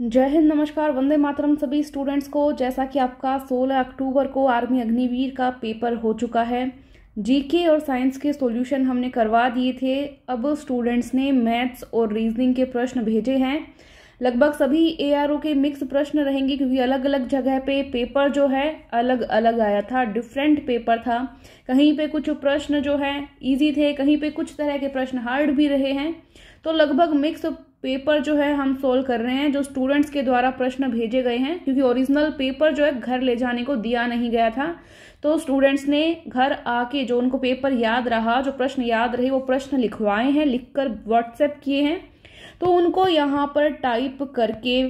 जय हिंद नमस्कार वंदे मातरम सभी स्टूडेंट्स को जैसा कि आपका 16 अक्टूबर को आर्मी अग्निवीर का पेपर हो चुका है जीके और साइंस के सॉल्यूशन हमने करवा दिए थे अब स्टूडेंट्स ने मैथ्स और रीजनिंग के प्रश्न भेजे हैं लगभग सभी एआरओ के मिक्स प्रश्न रहेंगे क्योंकि अलग अलग जगह पे पेपर जो है अलग अलग आया था डिफरेंट पेपर था कहीं पे कुछ प्रश्न जो है इजी थे कहीं पे कुछ तरह के प्रश्न हार्ड भी रहे हैं तो लगभग मिक्स पेपर जो है हम सोल्व कर रहे हैं जो स्टूडेंट्स के द्वारा प्रश्न भेजे गए हैं क्योंकि ओरिजिनल पेपर जो है घर ले जाने को दिया नहीं गया था तो स्टूडेंट्स ने घर आके जो उनको पेपर याद रहा जो प्रश्न याद रहे वो प्रश्न लिखवाए हैं लिखकर व्हाट्सएप किए हैं तो उनको यहाँ पर टाइप करके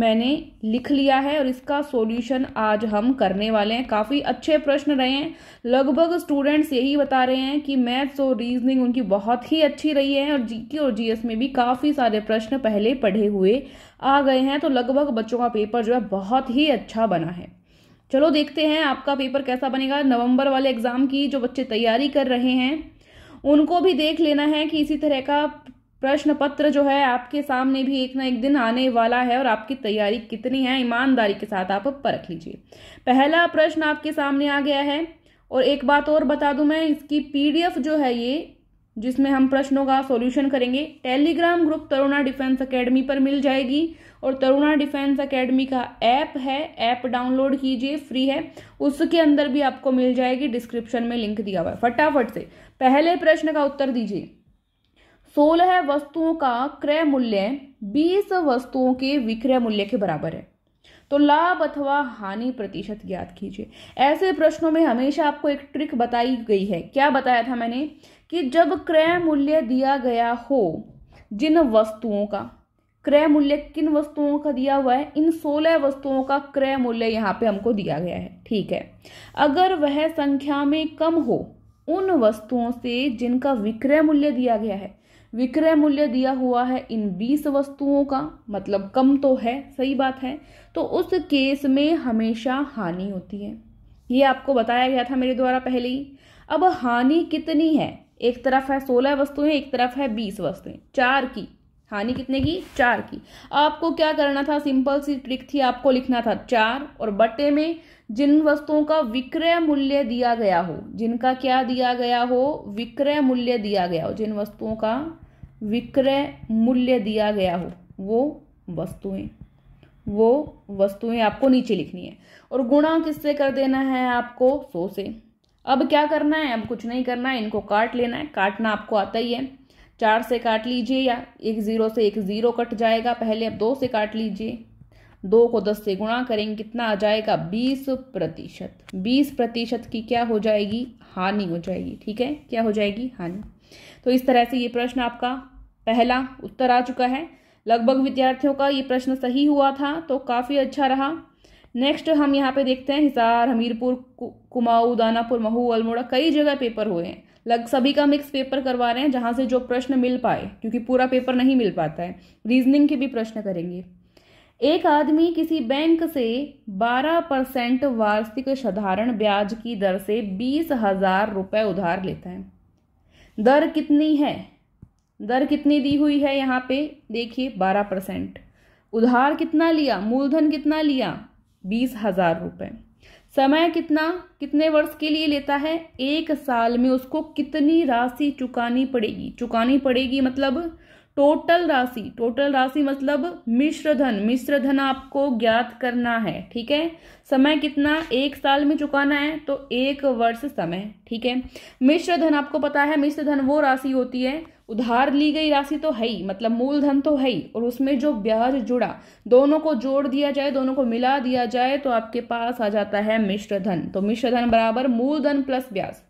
मैंने लिख लिया है और इसका सॉल्यूशन आज हम करने वाले हैं काफ़ी अच्छे प्रश्न रहे हैं लगभग स्टूडेंट्स यही बता रहे हैं कि मैथ्स और रीजनिंग उनकी बहुत ही अच्छी रही है और जीके और जीएस में भी काफ़ी सारे प्रश्न पहले पढ़े हुए आ गए हैं तो लगभग बच्चों का पेपर जो है बहुत ही अच्छा बना है चलो देखते हैं आपका पेपर कैसा बनेगा नवम्बर वाले एग्ज़ाम की जो बच्चे तैयारी कर रहे हैं उनको भी देख लेना है कि इसी तरह का प्रश्न पत्र जो है आपके सामने भी एक ना एक दिन आने वाला है और आपकी तैयारी कितनी है ईमानदारी के साथ आप परख लीजिए पहला प्रश्न आपके सामने आ गया है और एक बात और बता दूं मैं इसकी पीडीएफ जो है ये जिसमें हम प्रश्नों का सॉल्यूशन करेंगे Telegram group Taruna defence academy पर मिल जाएगी और तरुणा डिफेंस एकेडमी का ऐप है ऐप डाउनलोड कीजिए फ्री है उसके अंदर भी आपको मिल जाएगी डिस्क्रिप्शन में लिंक दिया हुआ है फटाफट से पहले प्रश्न का उत्तर दीजिए सोलह वस्तुओं का क्रय मूल्य बीस वस्तुओं के विक्रय मूल्य के बराबर है तो लाभ अथवा हानि प्रतिशत ज्ञात कीजिए ऐसे प्रश्नों में हमेशा आपको एक ट्रिक बताई गई है क्या बताया था मैंने कि जब क्रय मूल्य दिया गया हो जिन वस्तुओं का क्रय मूल्य किन वस्तुओं का दिया हुआ है इन सोलह वस्तुओं का क्रय मूल्य यहाँ पे हमको दिया गया है ठीक है अगर वह संख्या में कम हो उन वस्तुओं से जिनका विक्रय मूल्य दिया गया है विक्रय मूल्य दिया हुआ है इन बीस वस्तुओं का मतलब कम तो है सही बात है तो उस केस में हमेशा हानि होती है ये आपको बताया गया था मेरे द्वारा पहले ही अब हानि कितनी है एक तरफ है सोलह वस्तुएं एक तरफ है बीस वस्तुएं चार की हानि कितने की चार की आपको क्या करना था सिंपल सी ट्रिक थी आपको लिखना था चार और बटे में जिन वस्तुओं का विक्रय मूल्य दिया गया हो जिनका क्या दिया गया हो विक्रय मूल्य दिया गया हो जिन वस्तुओं का विक्रय मूल्य दिया गया हो वो वस्तुएं वो वस्तुएं आपको नीचे लिखनी है और गुणा किससे कर देना है आपको सो से अब क्या करना है अब कुछ नहीं करना है इनको काट लेना है काटना आपको आता ही है चार से काट लीजिए या एक ज़ीरो से एक ज़ीरो कट जाएगा पहले अब दो से काट लीजिए दो को दस से गुणा करेंगे कितना आ जाएगा बीस प्रतिशत बीस प्रतिशत की क्या हो जाएगी हानि हो जाएगी ठीक है क्या हो जाएगी हानि तो इस तरह से ये प्रश्न आपका पहला उत्तर आ चुका है लगभग विद्यार्थियों का ये प्रश्न सही हुआ था तो काफ़ी अच्छा रहा नेक्स्ट हम यहाँ पे देखते हैं हिसार हमीरपुर कुमाऊ दानापुर महू अल्मोड़ा कई जगह पेपर हुए हैं लग सभी का मिक्स पेपर करवा रहे हैं जहाँ से जो प्रश्न मिल पाए क्योंकि पूरा पेपर नहीं मिल पाता है रीजनिंग के भी प्रश्न करेंगे एक आदमी किसी बैंक से 12 परसेंट वार्षिक साधारण ब्याज की दर से बीस हजार रुपये उधार लेता है दर कितनी है दर कितनी दी हुई है यहाँ पे देखिए बारह परसेंट उधार कितना लिया मूलधन कितना लिया बीस हजार रुपये समय कितना कितने वर्ष के लिए लेता है एक साल में उसको कितनी राशि चुकानी पड़ेगी चुकानी पड़ेगी मतलब टोटल राशि टोटल राशि मतलब मिश्र धन मिश्र धन आपको ज्ञात करना है ठीक है समय कितना एक साल में चुकाना है तो एक वर्ष समय ठीक है मिश्र धन आपको पता है मिश्र धन वो राशि होती है उधार ली गई राशि तो है ही मतलब मूलधन तो है ही और उसमें जो ब्याज जुड़ा दोनों को जोड़ दिया जाए दोनों को मिला दिया जाए तो आपके पास आ जाता है मिश्र धन तो मिश्र धन बराबर मूलधन प्लस ब्याज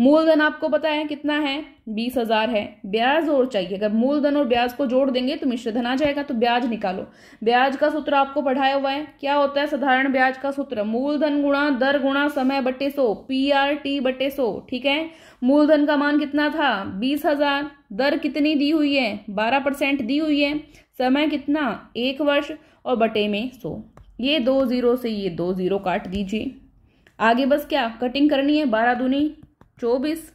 मूलधन आपको पता है कितना है बीस हजार है ब्याज और चाहिए अगर मूलधन और ब्याज को जोड़ देंगे तो मिश्रधन आ जाएगा तो ब्याज निकालो ब्याज का सूत्र आपको पढ़ाया हुआ है क्या होता है साधारण ब्याज का सूत्र मूलधन गुणा दर गुणा समय बटे सो पी आर टी बटे सो ठीक है मूलधन का मान कितना था बीस हजार दर कितनी दी हुई है बारह परसेंट दी हुई है समय कितना एक वर्ष और बटे में सो ये दो जीरो से ये दो जीरो काट दीजिए आगे बस क्या कटिंग करनी है बारह दूनी चौबीस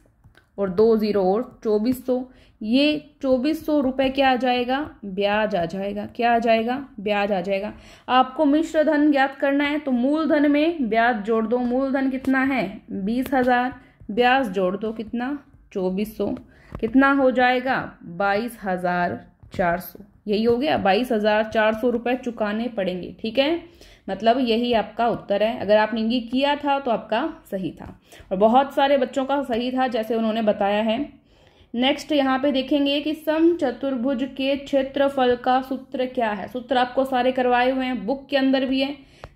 और दो ज़ीरो और चौबीस सौ ये चौबीस सौ रुपये क्या आ जाएगा ब्याज आ जाएगा क्या आ जाएगा ब्याज आ जाएगा आपको मिश्र धन ज्ञात करना है तो मूलधन में ब्याज जोड़ दो मूलधन कितना है बीस हज़ार ब्याज जोड़ दो कितना चौबीस सौ कितना हो जाएगा बाईस हज़ार चार सौ यही हो गया बाईस हज़ार चार सौ रुपये चुकाने पड़ेंगे ठीक है मतलब यही आपका उत्तर है अगर आपने इंगित किया था तो आपका सही था और बहुत सारे बच्चों का सही था जैसे उन्होंने बताया है नेक्स्ट यहाँ पे देखेंगे कि सम चतुर्भुज के क्षेत्रफल का सूत्र क्या है सूत्र आपको सारे करवाए हुए हैं बुक के अंदर भी है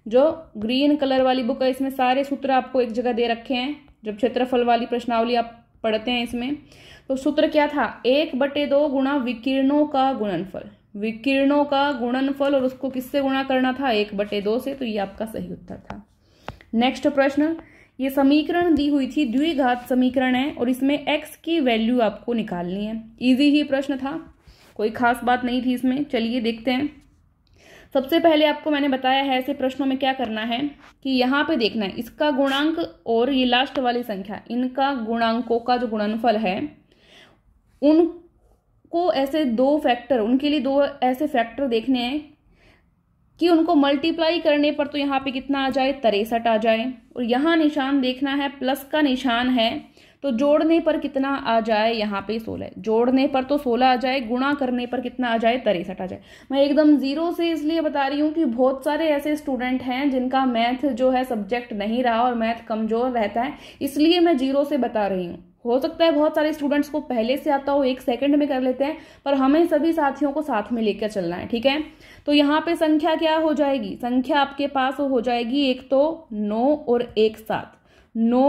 जो ग्रीन कलर वाली बुक है इसमें सारे सूत्र आपको एक जगह दे रखे हैं जब क्षेत्रफल वाली प्रश्नावली आप पढ़ते हैं इसमें तो सूत्र क्या था एक बटे दो गुणा विकिरणों का गुणनफल विकिरणों का गुणनफल और उसको किससे गुणा करना था एक बटे दो से तो ये आपका सही उत्तर था नेक्स्ट प्रश्न ये समीकरण दी हुई थी द्विघात समीकरण है और इसमें एक्स की वैल्यू आपको निकालनी है इजी ही प्रश्न था कोई खास बात नहीं थी इसमें चलिए देखते हैं सबसे पहले आपको मैंने बताया है ऐसे प्रश्नों में क्या करना है कि यहाँ पे देखना है इसका गुणांक और ये लास्ट वाली संख्या इनका गुणांकों का जो गुणनफल है उन को ऐसे दो फैक्टर उनके लिए दो ऐसे फैक्टर देखने हैं कि उनको मल्टीप्लाई करने पर तो यहाँ पे कितना आ जाए तिरसठ आ जाए और यहाँ निशान देखना है प्लस का निशान है तो जोड़ने पर कितना आ जाए यहाँ पे सोलह जोड़ने पर तो सोलह आ जाए गुणा करने पर कितना आ जाए तिरसठ आ जाए मैं एकदम ज़ीरो से इसलिए बता रही हूँ कि बहुत सारे ऐसे स्टूडेंट हैं जिनका मैथ जो है सब्जेक्ट नहीं रहा और मैथ कमज़ोर रहता है इसलिए मैं ज़ीरो से बता रही हूँ हो सकता है बहुत सारे स्टूडेंट्स को पहले से आता हो एक सेकंड में कर लेते हैं पर हमें सभी साथियों को साथ में लेकर चलना है ठीक है तो यहाँ पे संख्या क्या हो जाएगी संख्या आपके पास हो जाएगी एक तो नौ और एक सात नौ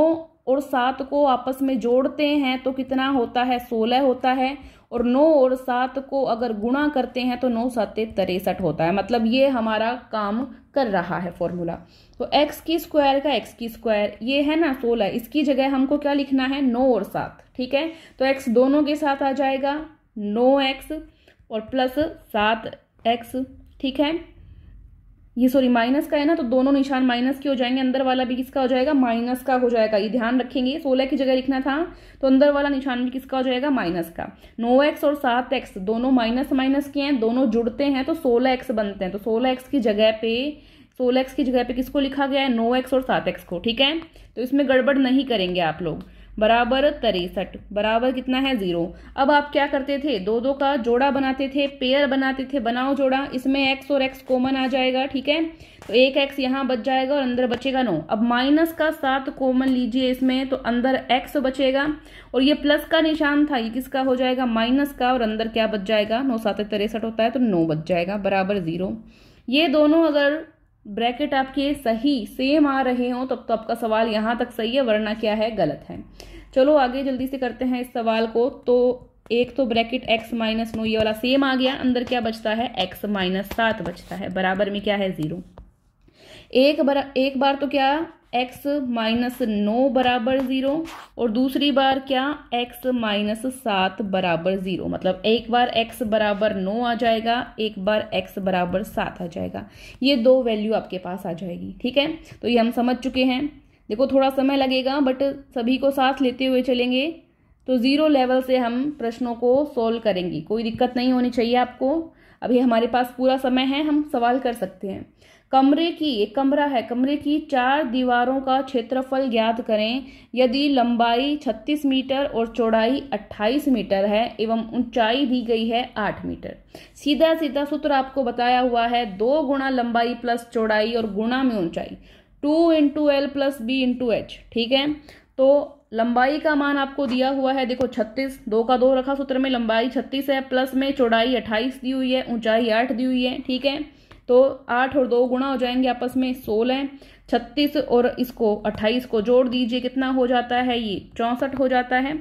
और सात को आपस में जोड़ते हैं तो कितना होता है सोलह होता है और नौ और सात को अगर गुणा करते हैं तो नौ सात तिरसठ होता है मतलब ये हमारा काम कर रहा है फॉर्मूला तो एक्स की स्क्वायर का एक्स की स्क्वायर ये है ना सोलह इसकी जगह हमको क्या लिखना है नौ और सात ठीक है तो एक्स दोनों के साथ आ जाएगा नौ एक्स और प्लस सात एक्स ठीक है ये सॉरी माइनस का है ना तो दोनों निशान माइनस के हो जाएंगे अंदर वाला भी किसका हो जाएगा माइनस का हो जाएगा ये ध्यान रखेंगे सोलह की जगह लिखना था तो अंदर वाला निशान भी किसका हो जाएगा माइनस का नौ एक्स और सात एक्स दोनों माइनस माइनस के हैं दोनों जुड़ते हैं तो सोलह एक्स बनते हैं तो सोलह एक्स की जगह पे सोलह एक्स की जगह पे किसको लिखा गया है नो एक्स और सात एक्स को ठीक है तो इसमें गड़बड़ नहीं करेंगे आप लोग बराबर तिरसठ बराबर कितना है जीरो अब आप क्या करते थे दो दो का जोड़ा बनाते थे पेयर बनाते थे बनाओ जोड़ा इसमें एक्स और एक्स कॉमन आ जाएगा ठीक है तो एक एक्स यहाँ बच जाएगा और अंदर बचेगा नौ अब माइनस का सात कॉमन लीजिए इसमें तो अंदर एक्स बचेगा और ये प्लस का निशान था ये किसका हो जाएगा माइनस का और अंदर क्या बच जाएगा नौ सात तिरसठ होता है तो नौ बच जाएगा बराबर जीरो ये दोनों अगर ब्रैकेट आपके सही सेम आ रहे हो तब तो आपका सवाल यहाँ तक सही है वरना क्या है गलत है चलो आगे जल्दी से करते हैं इस सवाल को तो एक तो ब्रैकेट x माइनस नो ये वाला सेम आ गया अंदर क्या बचता है x माइनस सात बचता है बराबर में क्या है जीरो एक बार एक बार तो क्या एक्स माइनस नौ बराबर ज़ीरो और दूसरी बार क्या एक्स माइनस सात बराबर ज़ीरो मतलब एक बार एक्स बराबर नौ आ जाएगा एक बार एक्स बराबर सात आ जाएगा ये दो वैल्यू आपके पास आ जाएगी ठीक है तो ये हम समझ चुके हैं देखो थोड़ा समय लगेगा बट सभी को साथ लेते हुए चलेंगे तो ज़ीरो लेवल से हम प्रश्नों को सोल्व करेंगे कोई दिक्कत नहीं होनी चाहिए आपको अभी हमारे पास पूरा समय है हम सवाल कर सकते हैं कमरे की एक कमरा है कमरे की चार दीवारों का क्षेत्रफल ज्ञात करें यदि लंबाई 36 मीटर और चौड़ाई 28 मीटर है एवं ऊंचाई दी गई है 8 मीटर सीधा सीधा सूत्र आपको बताया हुआ है दो गुणा लंबाई प्लस चौड़ाई और गुणा में ऊंचाई two into L plus B into H ठीक है तो लंबाई का मान आपको दिया हुआ है देखो छत्तीस दो का दो रखा सूत्र में लंबाई छत्तीस है प्लस में चौड़ाई अट्ठाईस दी हुई है ऊंचाई आठ दी हुई है ठीक है तो आठ और दो गुणा हो जाएंगे आपस में सोलह छत्तीस और इसको अट्ठाईस को जोड़ दीजिए कितना हो जाता है ये चौंसठ हो जाता है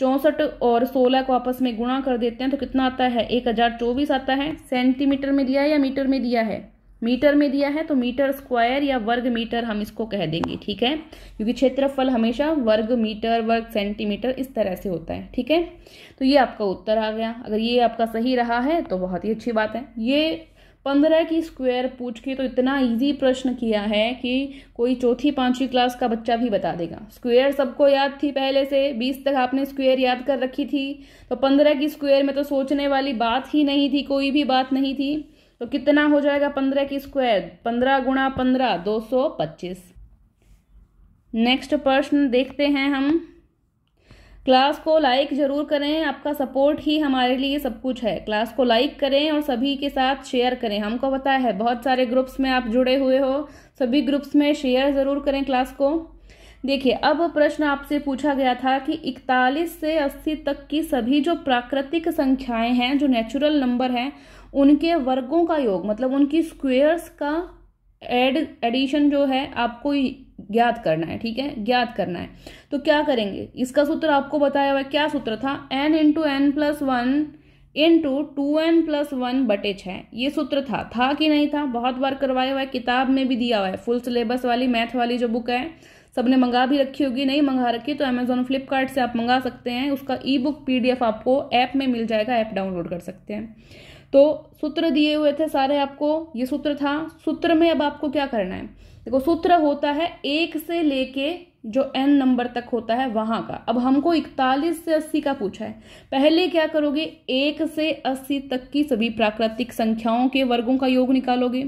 चौंसठ और सोलह को आपस में गुणा कर देते हैं तो कितना आता है एक हज़ार चौबीस आता है सेंटीमीटर में दिया है या मीटर में दिया है मीटर में दिया है तो मीटर स्क्वायर या वर्ग मीटर हम इसको कह देंगे ठीक है क्योंकि क्षेत्रफल हमेशा वर्ग मीटर वर्ग सेंटीमीटर इस तरह से होता है ठीक है तो ये आपका उत्तर आ गया अगर ये आपका सही रहा है तो बहुत ही अच्छी बात है ये पंद्रह की स्क्वायर पूछ के तो इतना इजी प्रश्न किया है कि कोई चौथी पांचवी क्लास का बच्चा भी बता देगा स्क्वायर सबको याद थी पहले से बीस तक आपने स्क्वायर याद कर रखी थी तो पंद्रह की स्क्वायर में तो सोचने वाली बात ही नहीं थी कोई भी बात नहीं थी तो कितना हो जाएगा पंद्रह की स्क्वायर पंद्रह गुणा पंद्रह दो सौ पच्चीस नेक्स्ट प्रश्न देखते हैं हम क्लास को लाइक ज़रूर करें आपका सपोर्ट ही हमारे लिए सब कुछ है क्लास को लाइक करें और सभी के साथ शेयर करें हमको पता है बहुत सारे ग्रुप्स में आप जुड़े हुए हो सभी ग्रुप्स में शेयर ज़रूर करें क्लास को देखिए अब प्रश्न आपसे पूछा गया था कि 41 से 80 तक की सभी जो प्राकृतिक संख्याएं हैं जो नेचुरल नंबर हैं उनके वर्गों का योग मतलब उनकी स्क्वेयर्स का एड एडिशन जो है आपको ज्ञात करना है ठीक है ज्ञात करना है तो क्या करेंगे इसका सूत्र आपको बताया हुआ क्या सूत्र था N into N plus one into two N plus one बटे छः ये सूत्र था था कि नहीं था बहुत बार करवाया हुआ है किताब में भी दिया हुआ है फुल सिलेबस वाली मैथ वाली जो बुक है सबने मंगा भी रखी होगी नहीं मंगा रखी तो अमेजोन फ्लिपकार्ट से आप मंगा सकते हैं उसका ई बुक पी आपको ऐप में मिल जाएगा ऐप डाउनलोड कर सकते हैं तो सूत्र दिए हुए थे सारे आपको ये सूत्र था सूत्र में अब आपको क्या करना है देखो सूत्र होता है एक से लेके जो एन नंबर तक होता है वहां का अब हमको इकतालीस से अस्सी का पूछा है पहले क्या करोगे एक से अस्सी तक की सभी प्राकृतिक संख्याओं के वर्गों का योग निकालोगे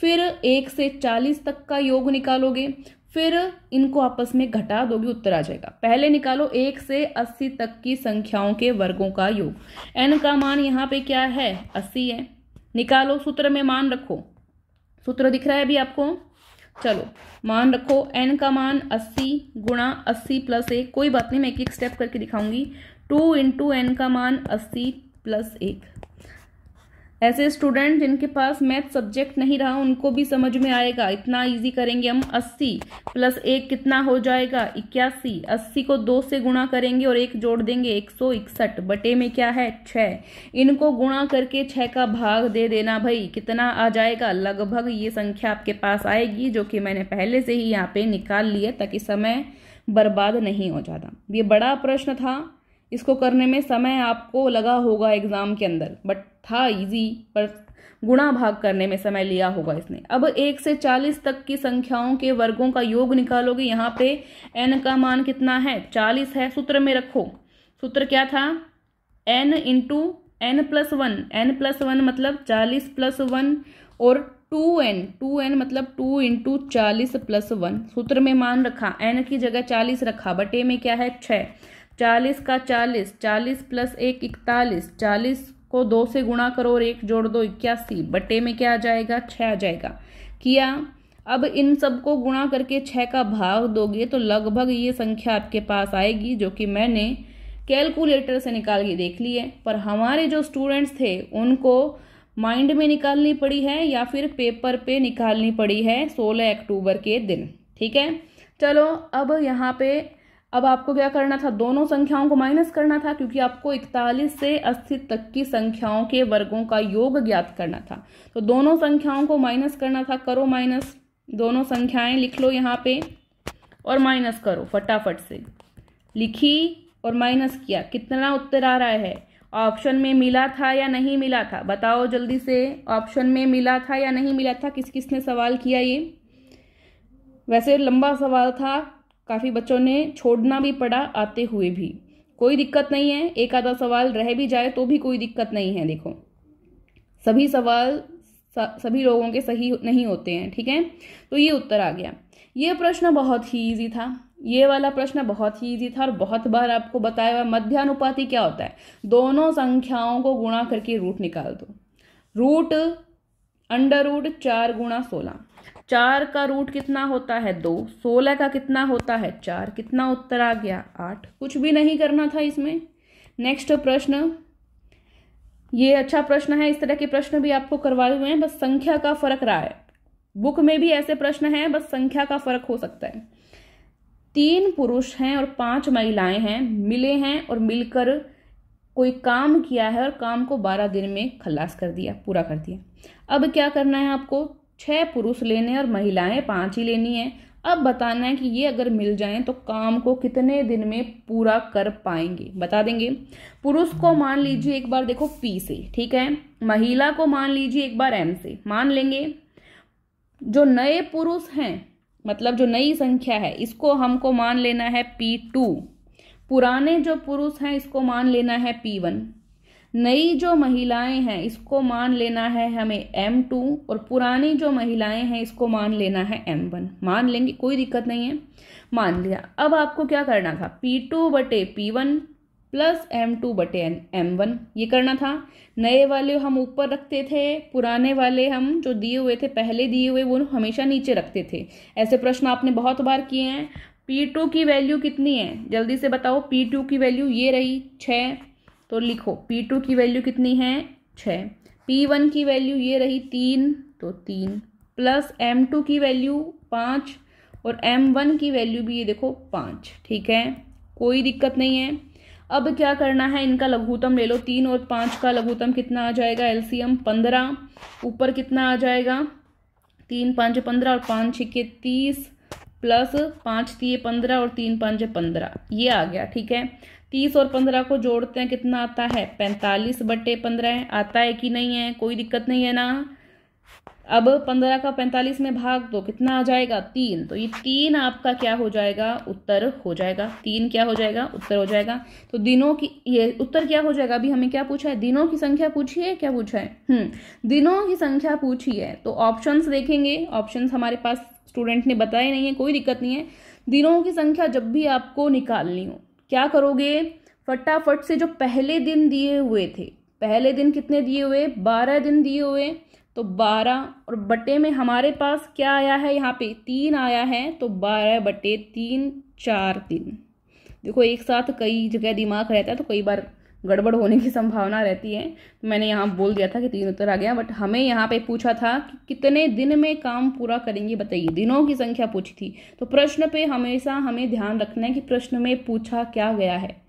फिर एक से चालीस तक का योग निकालोगे फिर इनको आपस में घटा दोगे उत्तर आ जाएगा पहले निकालो एक से अस्सी तक की संख्याओं के वर्गों का योग एन का मान यहाँ पे क्या है अस्सी है निकालो सूत्र में मान रखो सूत्र दिख रहा है अभी आपको चलो मान रखो एन का मान अस्सी गुणा अस्सी प्लस एक कोई बात नहीं मैं एक एक स्टेप करके दिखाऊंगी टू इंटू एन का मान अस्सी प्लस एक ऐसे स्टूडेंट जिनके पास मैथ सब्जेक्ट नहीं रहा उनको भी समझ में आएगा इतना इजी करेंगे हम अस्सी प्लस एक कितना हो जाएगा इक्यासी अस्सी को दो से गुणा करेंगे और एक जोड़ देंगे एक सौ इकसठ बटे में क्या है छः इनको गुणा करके छः का भाग दे देना भाई कितना आ जाएगा लगभग ये संख्या आपके पास आएगी जो कि मैंने पहले से ही यहाँ पे निकाल है ताकि समय बर्बाद नहीं हो जाता ये बड़ा प्रश्न था इसको करने में समय आपको लगा होगा एग्ज़ाम के अंदर बट था इजी पर गुणा भाग करने में समय लिया होगा इसने अब एक से चालीस तक की संख्याओं के वर्गों का योग निकालोगे यहाँ पे एन का मान कितना है चालीस है सूत्र में रखो सूत्र क्या था N into N plus one N plus one मतलब चालीस प्लस वन और टू एन टू एन मतलब टू इंटू चालीस प्लस वन सूत्र में मान रखा एन की जगह चालीस रखा बटे में क्या है छः चालीस का चालीस चालीस प्लस एक इकतालीस चालीस को दो से गुणा करो और एक जोड़ दो इक्यासी बटे में क्या आ जाएगा छः आ जाएगा किया अब इन सब को गुणा करके छः का भाग दोगे तो लगभग ये संख्या आपके पास आएगी जो कि मैंने कैलकुलेटर से निकाल के देख ली है पर हमारे जो स्टूडेंट्स थे उनको माइंड में निकालनी पड़ी है या फिर पेपर पे निकालनी पड़ी है सोलह अक्टूबर के दिन ठीक है चलो अब यहाँ पे अब आपको क्या करना था दोनों संख्याओं को माइनस करना था क्योंकि आपको 41 से 80 तक की संख्याओं के वर्गों का योग ज्ञात करना था तो दोनों संख्याओं को माइनस करना था करो माइनस दोनों संख्याएं लिख लो यहाँ पे और माइनस करो फटाफट से लिखी और माइनस किया कितना उत्तर आ रहा है ऑप्शन में मिला था या नहीं मिला था बताओ जल्दी से ऑप्शन में मिला था या नहीं मिला था किस किसने सवाल किया ये वैसे लंबा सवाल था काफ़ी बच्चों ने छोड़ना भी पड़ा आते हुए भी कोई दिक्कत नहीं है एक आधा सवाल रह भी जाए तो भी कोई दिक्कत नहीं है देखो सभी सवाल सभी लोगों के सही नहीं होते हैं ठीक है तो ये उत्तर आ गया ये प्रश्न बहुत ही ईजी था ये वाला प्रश्न बहुत ही ईजी था और बहुत बार आपको बताया हुआ मध्यानुपाति क्या होता है दोनों संख्याओं को गुणा करके रूट निकाल दो रूट अंडर रूट चार गुणा सोलह चार का रूट कितना होता है दो सोलह का कितना होता है चार कितना उत्तर आ गया आठ कुछ भी नहीं करना था इसमें नेक्स्ट प्रश्न ये अच्छा प्रश्न है इस तरह के प्रश्न भी आपको करवाए हुए हैं बस संख्या का फर्क रहा है बुक में भी ऐसे प्रश्न हैं बस संख्या का फर्क हो सकता है तीन पुरुष हैं और पांच महिलाएं हैं मिले हैं और मिलकर कोई काम किया है और काम को बारह दिन में खलास कर दिया पूरा कर दिया अब क्या करना है आपको छः पुरुष लेने और महिलाएं पांच ही लेनी है अब बताना है कि ये अगर मिल जाएं तो काम को कितने दिन में पूरा कर पाएंगे बता देंगे पुरुष को मान लीजिए एक बार देखो पी से ठीक है महिला को मान लीजिए एक बार एम से मान लेंगे जो नए पुरुष हैं मतलब जो नई संख्या है इसको हमको मान लेना है पी टू पुराने जो पुरुष हैं इसको मान लेना है पी वन नई जो महिलाएं हैं इसको मान लेना है हमें एम टू और पुरानी जो महिलाएं हैं इसको मान लेना है एम वन मान लेंगे कोई दिक्कत नहीं है मान लिया अब आपको क्या करना था पी टू बटे P one plus M two बटे एन एम वन ये करना था नए वाले हम ऊपर रखते थे पुराने वाले हम जो दिए हुए थे पहले दिए हुए वो हमेशा नीचे रखते थे ऐसे प्रश्न आपने बहुत बार किए हैं पी टू की वैल्यू कितनी है जल्दी से बताओ पी टू की वैल्यू ये रही छः तो लिखो पी टू की वैल्यू कितनी है छ पी वन की वैल्यू ये रही तीन तो तीन प्लस एम टू की वैल्यू पाँच और एम वन की वैल्यू भी ये देखो पाँच ठीक है कोई दिक्कत नहीं है अब क्या करना है इनका लघुतम ले लो तीन और पाँच का लघुतम कितना आ जाएगा एलसीएम पंद्रह ऊपर कितना आ जाएगा तीन पाँच पंद्रह और पाँच छिके तीस प्लस पाँच तीय पंद्रह और तीन पाँच पंद्रह ये आ गया ठीक है तीस और पंद्रह को जोड़ते हैं कितना आता है पैंतालीस बट्टे पंद्रह आता है कि नहीं है कोई दिक्कत नहीं है ना अब पंद्रह का पैंतालीस में भाग दो कितना आ जाएगा तीन तो ये तीन आपका क्या हो जाएगा उत्तर हो जाएगा तीन क्या हो जाएगा उत्तर हो जाएगा तो दिनों की ये उत्तर क्या हो जाएगा अभी हमें क्या पूछा है दिनों की संख्या पूछी है क्या पूछा है हम्म दिनों की संख्या पूछी है तो ऑप्शंस देखेंगे ऑप्शंस हमारे पास स्टूडेंट ने बताया नहीं है कोई दिक्कत नहीं है दिनों की संख्या जब भी आपको निकालनी हो क्या करोगे फटाफट से जो पहले दिन दिए हुए थे पहले दिन कितने दिए हुए बारह दिन दिए हुए तो बारह और बटे में हमारे पास क्या आया है यहाँ पे तीन आया है तो बारह बटे तीन चार दिन देखो एक साथ कई जगह दिमाग रहता है तो कई बार गड़बड़ होने की संभावना रहती है तो मैंने यहाँ बोल दिया था कि तीन उत्तर आ गया बट हमें यहाँ पे पूछा था कि कितने दिन में काम पूरा करेंगे बताइए दिनों की संख्या पूछी थी तो प्रश्न पे हमेशा हमें ध्यान रखना है कि प्रश्न में पूछा क्या गया है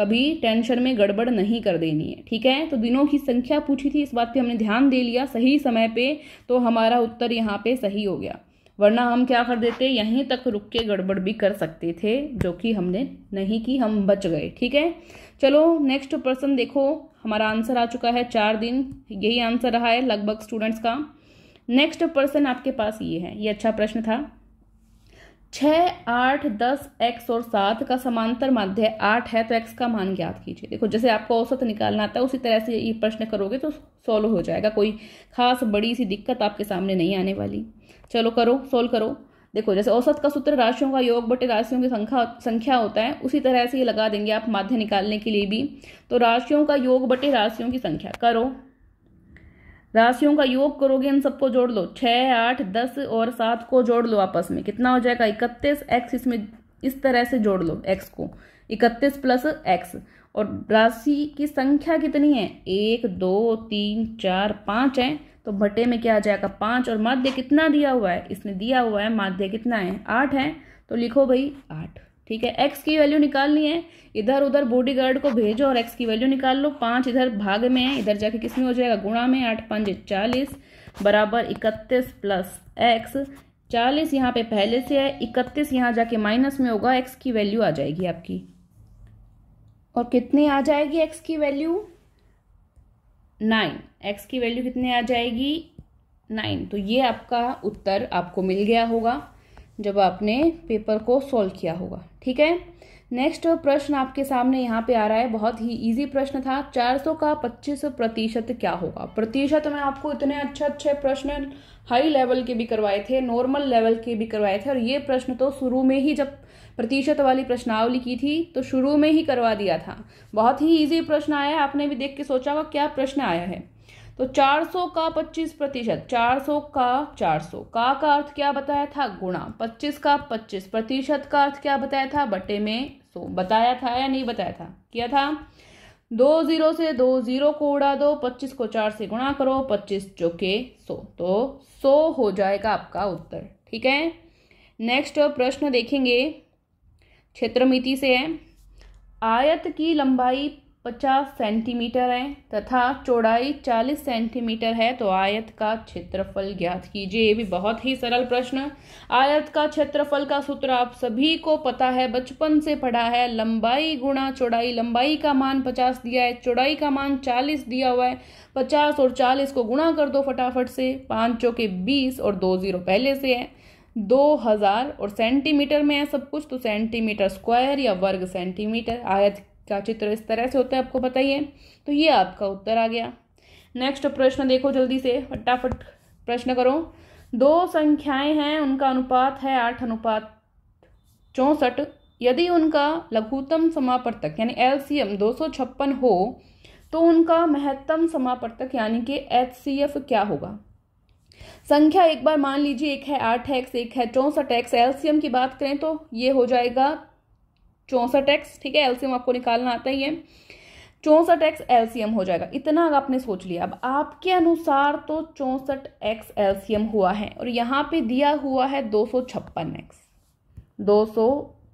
कभी टेंशन में गड़बड़ नहीं कर देनी है ठीक है तो दिनों की संख्या पूछी थी इस बात पर हमने ध्यान दे लिया सही समय पर तो हमारा उत्तर यहाँ पे सही हो गया वरना हम क्या कर देते यहीं तक रुक के गड़बड़ भी कर सकते थे जो कि हमने नहीं की हम बच गए ठीक है चलो नेक्स्ट पर्सन देखो हमारा आंसर आ चुका है चार दिन यही आंसर रहा है लगभग स्टूडेंट्स का नेक्स्ट पर्सन आपके पास ये है ये अच्छा प्रश्न था छः आठ दस एक्स और सात का समांतर माध्य आठ है तो एक्स का मान ज्ञात कीजिए देखो जैसे आपको औसत निकालना आता है उसी तरह से ये प्रश्न करोगे तो सॉल्व हो जाएगा कोई खास बड़ी सी दिक्कत आपके सामने नहीं आने वाली चलो करो सॉल्व करो देखो जैसे औसत का सूत्र राशियों का योग बटे राशियों की संख्या संख्या होता है उसी तरह से ये लगा देंगे आप माध्य निकालने के लिए भी तो राशियों का योग बटे राशियों की संख्या करो राशियों का योग करोगे इन सबको जोड़ लो छः आठ दस और सात को जोड़ लो आपस में कितना हो जाएगा इकतीस एक्स इसमें इस तरह से जोड़ लो एक्स को इकतीस प्लस एक्स और राशि की संख्या कितनी है एक दो तीन चार पाँच है तो भट्टे में क्या आ जाएगा पाँच और माध्य कितना दिया हुआ है इसने दिया हुआ है माध्य कितना है आठ है तो लिखो भाई आठ ठीक है एक्स की वैल्यू निकालनी है इधर उधर बॉडीगार्ड को भेजो और एक्स की वैल्यू निकाल लो पाँच इधर भाग में है इधर जाके किस में हो जाएगा गुणा में आठ पाँच चालीस बराबर इकतीस प्लस एक्स चालीस यहाँ पे पहले से है इकतीस यहाँ जाके माइनस में होगा एक्स की वैल्यू आ जाएगी आपकी और कितनी आ जाएगी एक्स की वैल्यू नाइन एक्स की वैल्यू कितनी आ जाएगी नाइन तो ये आपका उत्तर आपको मिल गया होगा जब आपने पेपर को सॉल्व किया होगा ठीक है नेक्स्ट प्रश्न आपके सामने यहाँ पे आ रहा है बहुत ही इजी प्रश्न था 400 का 25 प्रतिशत क्या होगा प्रतिशत में आपको इतने अच्छे अच्छे प्रश्न हाई लेवल के भी करवाए थे नॉर्मल लेवल के भी करवाए थे और ये प्रश्न तो शुरू में ही जब प्रतिशत वाली प्रश्नावली की थी तो शुरू में ही करवा दिया था बहुत ही ईजी प्रश्न आया आपने भी देख के सोचा होगा क्या प्रश्न आया है तो 400 का 25 प्रतिशत चार का 400 का का अर्थ क्या बताया था गुणा 25 का 25 प्रतिशत का अर्थ क्या बताया था बटे में सो बताया था या नहीं बताया था किया था दो जीरो से दो जीरो को उड़ा दो पच्चीस को चार से गुणा करो पच्चीस चौके सो तो सो हो जाएगा आपका उत्तर ठीक है नेक्स्ट प्रश्न देखेंगे क्षेत्रमिति से है आयत की लंबाई पचास सेंटीमीटर है तथा चौड़ाई चालीस सेंटीमीटर है तो आयत का क्षेत्रफल ज्ञात कीजिए ये भी बहुत ही सरल प्रश्न आयत का क्षेत्रफल का सूत्र आप सभी को पता है बचपन से पढ़ा है लंबाई गुणा चौड़ाई लंबाई का मान पचास दिया है चौड़ाई का मान चालीस दिया हुआ है पचास और चालीस को गुणा कर दो फटाफट से पाँच चौके बीस और दो जीरो पहले से है दो हज़ार और सेंटीमीटर में है सब कुछ तो सेंटीमीटर स्क्वायर या वर्ग सेंटीमीटर आयत का चित्र इस तरह से होता है आपको बताइए तो ये आपका उत्तर आ गया नेक्स्ट प्रश्न देखो जल्दी से फटाफट प्रश्न करो दो संख्याएं हैं उनका अनुपात है आठ अनुपात चौंसठ यदि उनका लघुतम समापर्तक यानी एम दो सौ छप्पन हो तो उनका महत्तम समापर्तक यानी कि एफ क्या होगा संख्या एक बार मान लीजिए एक है आठ एक्स एक है चौंसठ एक्स एल्सियम की बात करें तो ये हो जाएगा चौंसठ एक्स ठीक है एल्सियम आपको निकालना आता ही है चौंसठ एक्स एल्सियम हो जाएगा इतना आपने सोच लिया अब आपके अनुसार तो चौंसठ एक्स एल्सियम हुआ है और यहाँ पे दिया हुआ है दो सौ छप्पन एक्स दो सौ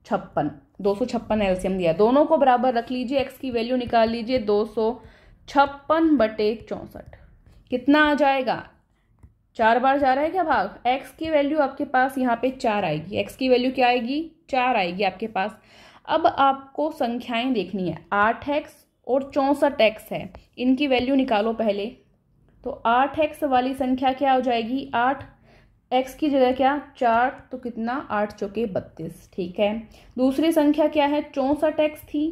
छप्पन दो सौ छप्पन एल्सियम दिया दोनों को बराबर रख लीजिए एक्स की वैल्यू निकाल लीजिए दो सौ छप्पन बटे चौंसठ कितना आ जाएगा चार बार जा रहा है क्या भाग एक्स की वैल्यू आपके पास यहाँ पे चार आएगी एक्स की वैल्यू क्या आएगी चार आएगी आपके पास अब आपको संख्याएं देखनी है आठ एक्स और चौंसठ एक्स है इनकी वैल्यू निकालो पहले तो आठ एक्स वाली संख्या क्या हो जाएगी आठ एक्स की जगह क्या चार तो कितना आठ चौके बत्तीस ठीक है दूसरी संख्या क्या है चौंसठ एक्स थी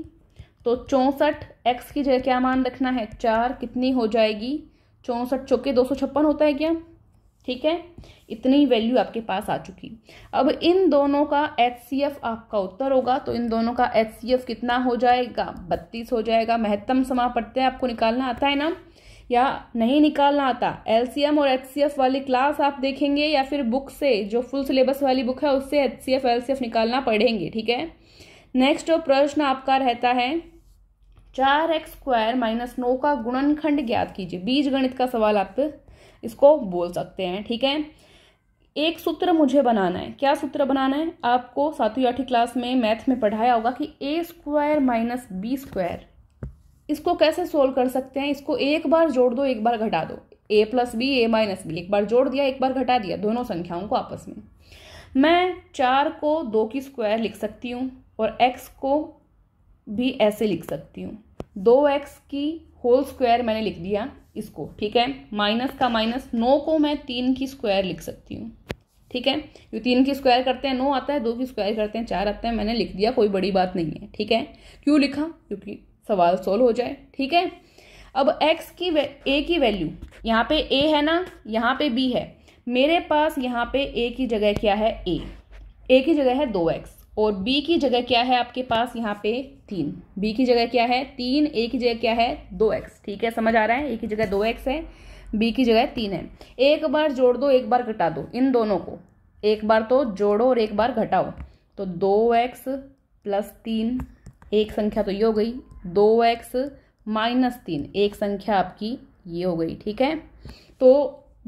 तो चौंसठ एक्स की जगह क्या मान रखना है चार कितनी हो जाएगी चौंसठ चौके दो सौ छप्पन होता है क्या ठीक है इतनी वैल्यू आपके पास आ चुकी अब इन दोनों का एच आपका उत्तर होगा तो इन दोनों का एच कितना हो जाएगा बत्तीस हो जाएगा महत्तम हैं आपको निकालना आता है ना या नहीं निकालना आता एल और एच वाली क्लास आप देखेंगे या फिर बुक से जो फुल सिलेबस वाली बुक है उससे एच सी निकालना पड़ेंगे ठीक है नेक्स्ट प्रश्न आपका रहता है चार एक्स स्क्वायर माइनस नौ का गुणनखंड ज्ञात कीजिए बीज गणित का सवाल आप इसको बोल सकते हैं ठीक है एक सूत्र मुझे बनाना है क्या सूत्र बनाना है आपको सातवीं आठवीं क्लास में मैथ में पढ़ाया होगा कि A square minus B square इसको कैसे सोल्व कर सकते हैं इसको एक बार जोड़ दो एक बार घटा दो A plus B A minus B एक बार जोड़ दिया एक बार घटा दिया दोनों संख्याओं को आपस में मैं चार को दो की स्क्वायर लिख सकती हूँ और एक्स को भी ऐसे लिख सकती हूँ दो एक्स की होल स्क्वायर मैंने लिख दिया इसको ठीक है माइनस का माइनस नौ को मैं तीन की स्क्वायर लिख सकती हूँ ठीक है जो तीन की स्क्वायर करते हैं नौ आता है दो की स्क्वायर करते हैं चार आता है मैंने लिख दिया कोई बड़ी बात नहीं है ठीक है क्यों लिखा क्योंकि सवाल सोल्व हो जाए ठीक है अब एक्स की ए की वैल्यू यहाँ पे ए है ना यहाँ पे बी है मेरे पास यहाँ पे ए की जगह क्या है ए ए की जगह है दो एक्स और बी की जगह क्या है आपके पास यहाँ पे तीन बी की जगह क्या है तीन ए की जगह क्या है दो एक्स ठीक है समझ आ रहा है ए की जगह दो एक्स है बी की जगह तीन है एक बार जोड़ दो एक बार घटा दो इन दोनों को एक बार तो जोड़ो और एक बार घटाओ तो दो एक्स प्लस तीन एक संख्या तो ये हो गई दो एक्स माइनस तीन एक संख्या आपकी ये हो गई ठीक है तो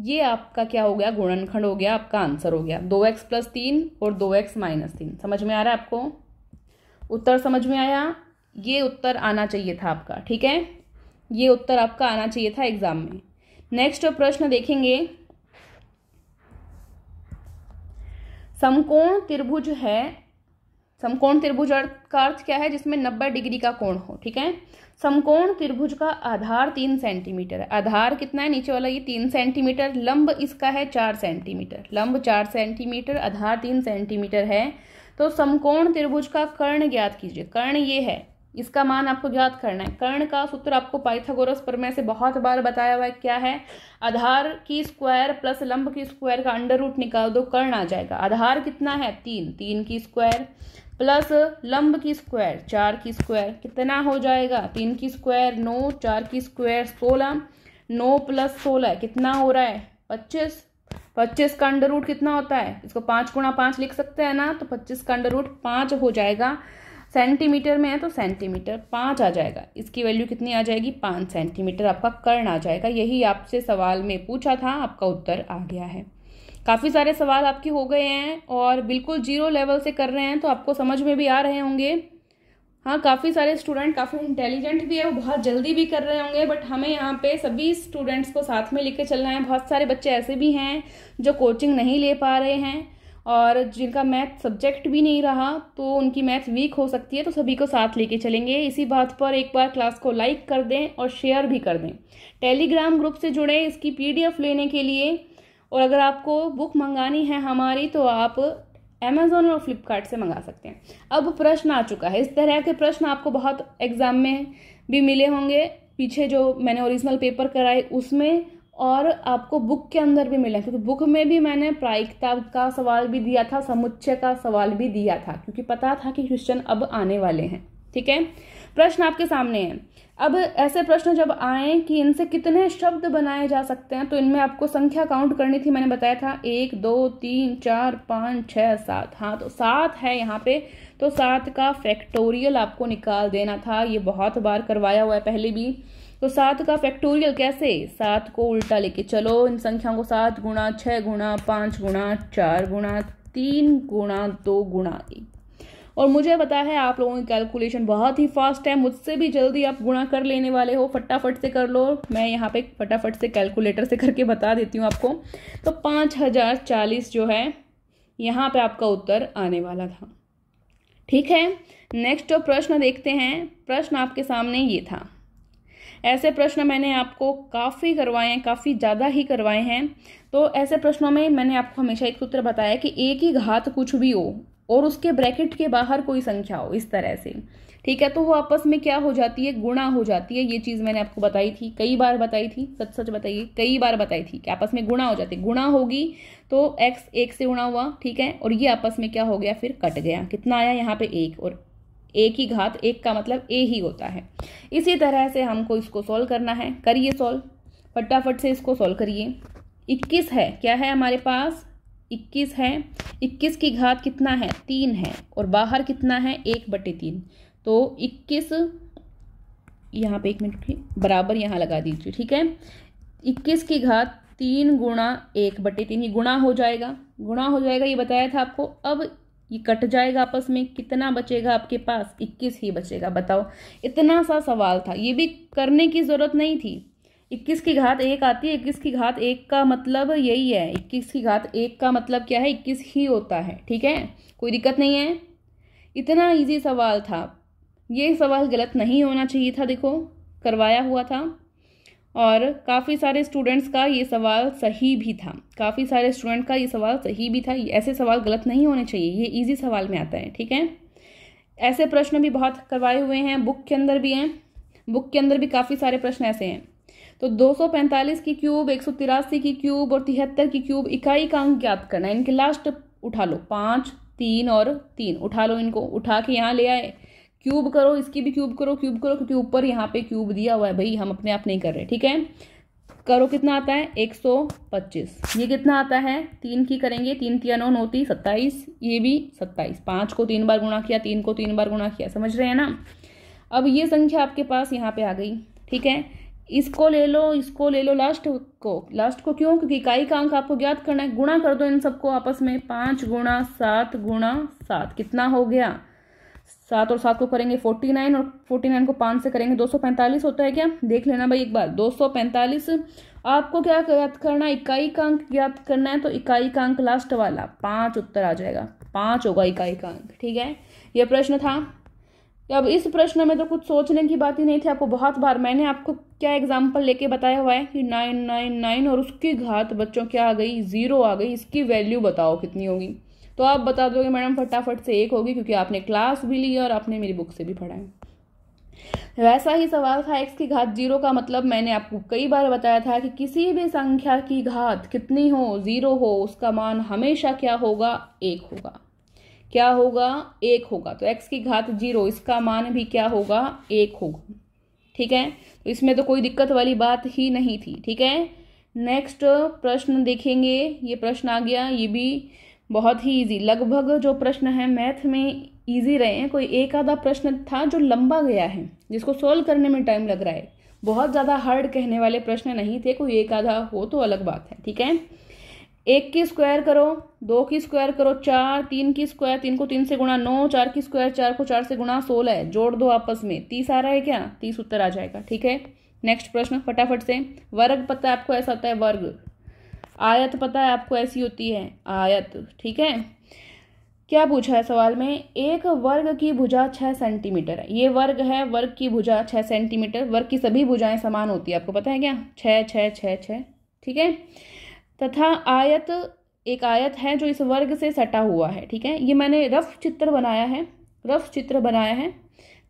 ये आपका क्या हो गया गुणनखंड हो गया आपका आंसर हो गया दो एक्स प्लस तीन और दो एक्स माइनस तीन समझ में आ रहा है आपको उत्तर समझ में आया ये उत्तर आना चाहिए था आपका ठीक है ये उत्तर आपका आना चाहिए था एग्जाम में नेक्स्ट प्रश्न देखेंगे समकोण त्रिभुज है समकोण त्रिभुज का अर्थ क्या है जिसमें नब्बे डिग्री का कोण हो ठीक है समकोण त्रिभुज का आधार तीन सेंटीमीटर है आधार कितना है नीचे वाला ये तीन सेंटीमीटर लंब इसका है चार सेंटीमीटर लंब चार सेंटीमीटर आधार तीन सेंटीमीटर है तो समकोण त्रिभुज का कर्ण ज्ञात कीजिए कर्ण ये है इसका मान आपको ज्ञात करना है कर्ण का सूत्र आपको पाइथागोरस मैं से बहुत बार बताया हुआ है क्या है आधार की स्क्वायर प्लस लंब की स्क्वायर का अंडर रूट निकाल दो कर्ण आ जाएगा आधार कितना है तीन तीन की स्क्वायर प्लस लंब की स्क्वायर चार की स्क्वायर कितना हो जाएगा तीन की स्क्वायर नौ चार की स्क्वायर सोलह नौ प्लस सोलह कितना हो रहा है पच्चीस पच्चीस का अंडर रूट कितना होता है इसको पाँच गुणा पाँच लिख सकते हैं ना तो पच्चीस का अंडर रूट पाँच हो जाएगा सेंटीमीटर में है तो सेंटीमीटर पाँच आ जाएगा इसकी वैल्यू कितनी आ जाएगी पाँच सेंटीमीटर आपका कर्ण आ जाएगा यही आपसे सवाल में पूछा था आपका उत्तर आ गया है काफ़ी सारे सवाल आपके हो गए हैं और बिल्कुल जीरो लेवल से कर रहे हैं तो आपको समझ में भी आ रहे होंगे हाँ काफ़ी सारे स्टूडेंट काफ़ी इंटेलिजेंट भी है वो बहुत जल्दी भी कर रहे होंगे बट हमें यहाँ पे सभी स्टूडेंट्स को साथ में लेके चलना है बहुत सारे बच्चे ऐसे भी हैं जो कोचिंग नहीं ले पा रहे हैं और जिनका मैथ सब्जेक्ट भी नहीं रहा तो उनकी मैथ वीक हो सकती है तो सभी को साथ लेके चलेंगे इसी बात पर एक बार क्लास को लाइक कर दें और शेयर भी कर दें टेलीग्राम ग्रुप से जुड़े इसकी पी लेने के लिए और अगर आपको बुक मंगानी है हमारी तो आप अमेज़ोन और फ्लिपकार्ट से मंगा सकते हैं अब प्रश्न आ चुका है इस तरह के प्रश्न आपको बहुत एग्ज़ाम में भी मिले होंगे पीछे जो मैंने ओरिजिनल पेपर कराए उसमें और आपको बुक के अंदर भी मिला क्योंकि बुक में भी मैंने प्रायिकता का सवाल भी दिया था समुच्चय का सवाल भी दिया था क्योंकि पता था कि क्वेश्चन अब आने वाले हैं ठीक है प्रश्न आपके सामने है अब ऐसे प्रश्न जब आए कि इनसे कितने शब्द बनाए जा सकते हैं तो इनमें आपको संख्या काउंट करनी थी मैंने बताया था एक दो तीन चार पाँच छः सात हाँ तो सात है यहाँ पे तो सात का फैक्टोरियल आपको निकाल देना था ये बहुत बार करवाया हुआ है पहले भी तो सात का फैक्टोरियल कैसे सात को उल्टा लेके चलो इन संख्याओं को सात गुणा छः गुणा पाँच गुणा चार गुणा तीन गुणा दो गुणा एक और मुझे पता है आप लोगों की कैलकुलेशन बहुत ही फास्ट है मुझसे भी जल्दी आप गुणा कर लेने वाले हो फटाफट से कर लो मैं यहाँ पे फटाफट से कैलकुलेटर से करके बता देती हूँ आपको तो पाँच हज़ार चालीस जो है यहाँ पे आपका उत्तर आने वाला था ठीक है नेक्स्ट जो प्रश्न देखते हैं प्रश्न आपके सामने ये था ऐसे प्रश्न मैंने आपको काफ़ी करवाए हैं काफ़ी ज़्यादा ही करवाए हैं तो ऐसे प्रश्नों में मैंने आपको हमेशा एक सूत्र बताया कि एक ही घात कुछ भी हो और उसके ब्रैकेट के बाहर कोई संख्या हो इस तरह से ठीक है तो वो आपस में क्या हो जाती है गुणा हो जाती है ये चीज़ मैंने आपको बताई थी कई बार बताई थी सच सच बताइए कई बार बताई थी कि आपस में गुणा हो जाती है गुणा होगी तो एक्स एक से गुणा हुआ ठीक है और ये आपस में क्या हो गया फिर कट गया कितना आया यहाँ पे एक और एक ही घात एक का मतलब ए ही होता है इसी तरह से हमको इसको सॉल्व करना है करिए सॉल्व फटाफट से इसको सॉल्व करिए इक्कीस है क्या है हमारे पास इक्कीस है इक्कीस की घात कितना है तीन है और बाहर कितना है एक बटे तीन तो इक्कीस यहाँ पे एक मिनट बराबर यहाँ लगा दीजिए ठीक है इक्कीस की घात तीन गुणा एक बटे तीन ये गुणा हो जाएगा गुणा हो जाएगा ये बताया था आपको अब ये कट जाएगा आपस में कितना बचेगा आपके पास इक्कीस ही बचेगा बताओ इतना सा सवाल था ये भी करने की ज़रूरत नहीं थी इक्कीस की घात एक आती है इक्कीस की घात एक का मतलब यही है इक्कीस की घात एक का मतलब क्या है इक्कीस ही होता है ठीक है कोई दिक्कत नहीं है इतना ईजी सवाल था ये सवाल गलत नहीं होना चाहिए था देखो करवाया हुआ था और काफ़ी सारे स्टूडेंट्स का ये सवाल सही भी था काफ़ी सारे स्टूडेंट का ये सवाल सही भी था ऐसे सवाल गलत नहीं होने चाहिए ये इजी सवाल में आता है ठीक है ऐसे प्रश्न भी बहुत करवाए हुए हैं बुक के अंदर भी हैं बुक के अंदर भी काफ़ी सारे प्रश्न ऐसे हैं तो 245 की क्यूब एक की क्यूब और तिहत्तर की क्यूब इकाई का अंक ज्ञात करना है इनके लास्ट उठा लो पाँच तीन और तीन उठा लो इनको उठा के यहाँ ले आए क्यूब करो इसकी भी क्यूब करो क्यूब करो क्योंकि ऊपर यहाँ पे क्यूब दिया हुआ है भाई हम अपने आप नहीं कर रहे ठीक है करो कितना आता है 125 ये कितना आता है तीन की करेंगे तीन तिया नौ नौती सत्ताईस ये भी सत्ताईस पाँच को तीन बार गुणा किया तीन को तीन बार गुणा किया समझ रहे हैं ना अब ये संख्या आपके पास यहाँ पे आ गई ठीक है इसको ले लो इसको ले लो लास्ट को लास्ट को क्यों क्योंकि इकाई का अंक आपको ज्ञात करना है गुणा कर दो इन सबको आपस में पाँच गुणा सात गुणा सात कितना हो गया सात और सात को करेंगे फोर्टी नाइन और फोर्टी नाइन को पाँच से करेंगे दो सौ पैंतालीस होता है क्या देख लेना भाई एक बार दो सौ पैंतालीस आपको क्या ज्ञात करना है इकाई का अंक ज्ञात करना है तो इकाई का अंक लास्ट वाला पाँच उत्तर आ जाएगा पाँच होगा इकाई का अंक ठीक है यह प्रश्न था अब इस प्रश्न में तो कुछ सोचने की बात ही नहीं थी आपको बहुत बार मैंने आपको क्या एग्जाम्पल लेके बताया हुआ है कि नाइन नाइन नाइन और उसकी घात बच्चों क्या आ गई ज़ीरो आ गई इसकी वैल्यू बताओ कितनी होगी तो आप बता दोगे मैडम फटाफट से एक होगी क्योंकि आपने क्लास भी ली और आपने मेरी बुक से भी पढ़ा है वैसा ही सवाल था एक्स की घात जीरो का मतलब मैंने आपको कई बार बताया था कि किसी भी संख्या की घात कितनी हो जीरो हो उसका मान हमेशा क्या होगा एक होगा क्या होगा एक होगा तो एक्स की घात जीरो इसका मान भी क्या होगा एक होगा ठीक है तो इसमें तो कोई दिक्कत वाली बात ही नहीं थी ठीक है नेक्स्ट प्रश्न देखेंगे ये प्रश्न आ गया ये भी बहुत ही इजी लगभग जो प्रश्न है मैथ में इजी रहे हैं कोई एक आधा प्रश्न था जो लंबा गया है जिसको सोल्व करने में टाइम लग रहा है बहुत ज़्यादा हार्ड कहने वाले प्रश्न नहीं थे कोई एक आधा हो तो अलग बात है ठीक है एक की स्क्वायर करो दो की स्क्वायर करो चार तीन की स्क्वायर तीन को तीन से गुणा नौ चार की स्क्वायर चार को चार से गुणा सोलह जोड़ दो आपस में तीस आ रहा है क्या तीस उत्तर आ जाएगा ठीक है नेक्स्ट प्रश्न फटाफट से वर्ग पता है आपको ऐसा होता है वर्ग आयत पता है आपको ऐसी होती है आयत ठीक है क्या पूछा है सवाल में एक वर्ग की भुजा छः सेंटीमीटर है ये वर्ग है वर्ग की भुजा छः सेंटीमीटर वर्ग की सभी भुजाएं समान होती है आपको पता है क्या छः छः छः छः ठीक है तथा आयत एक आयत है जो इस वर्ग से सटा हुआ है ठीक है ये मैंने रफ चित्र बनाया है रफ चित्र बनाया है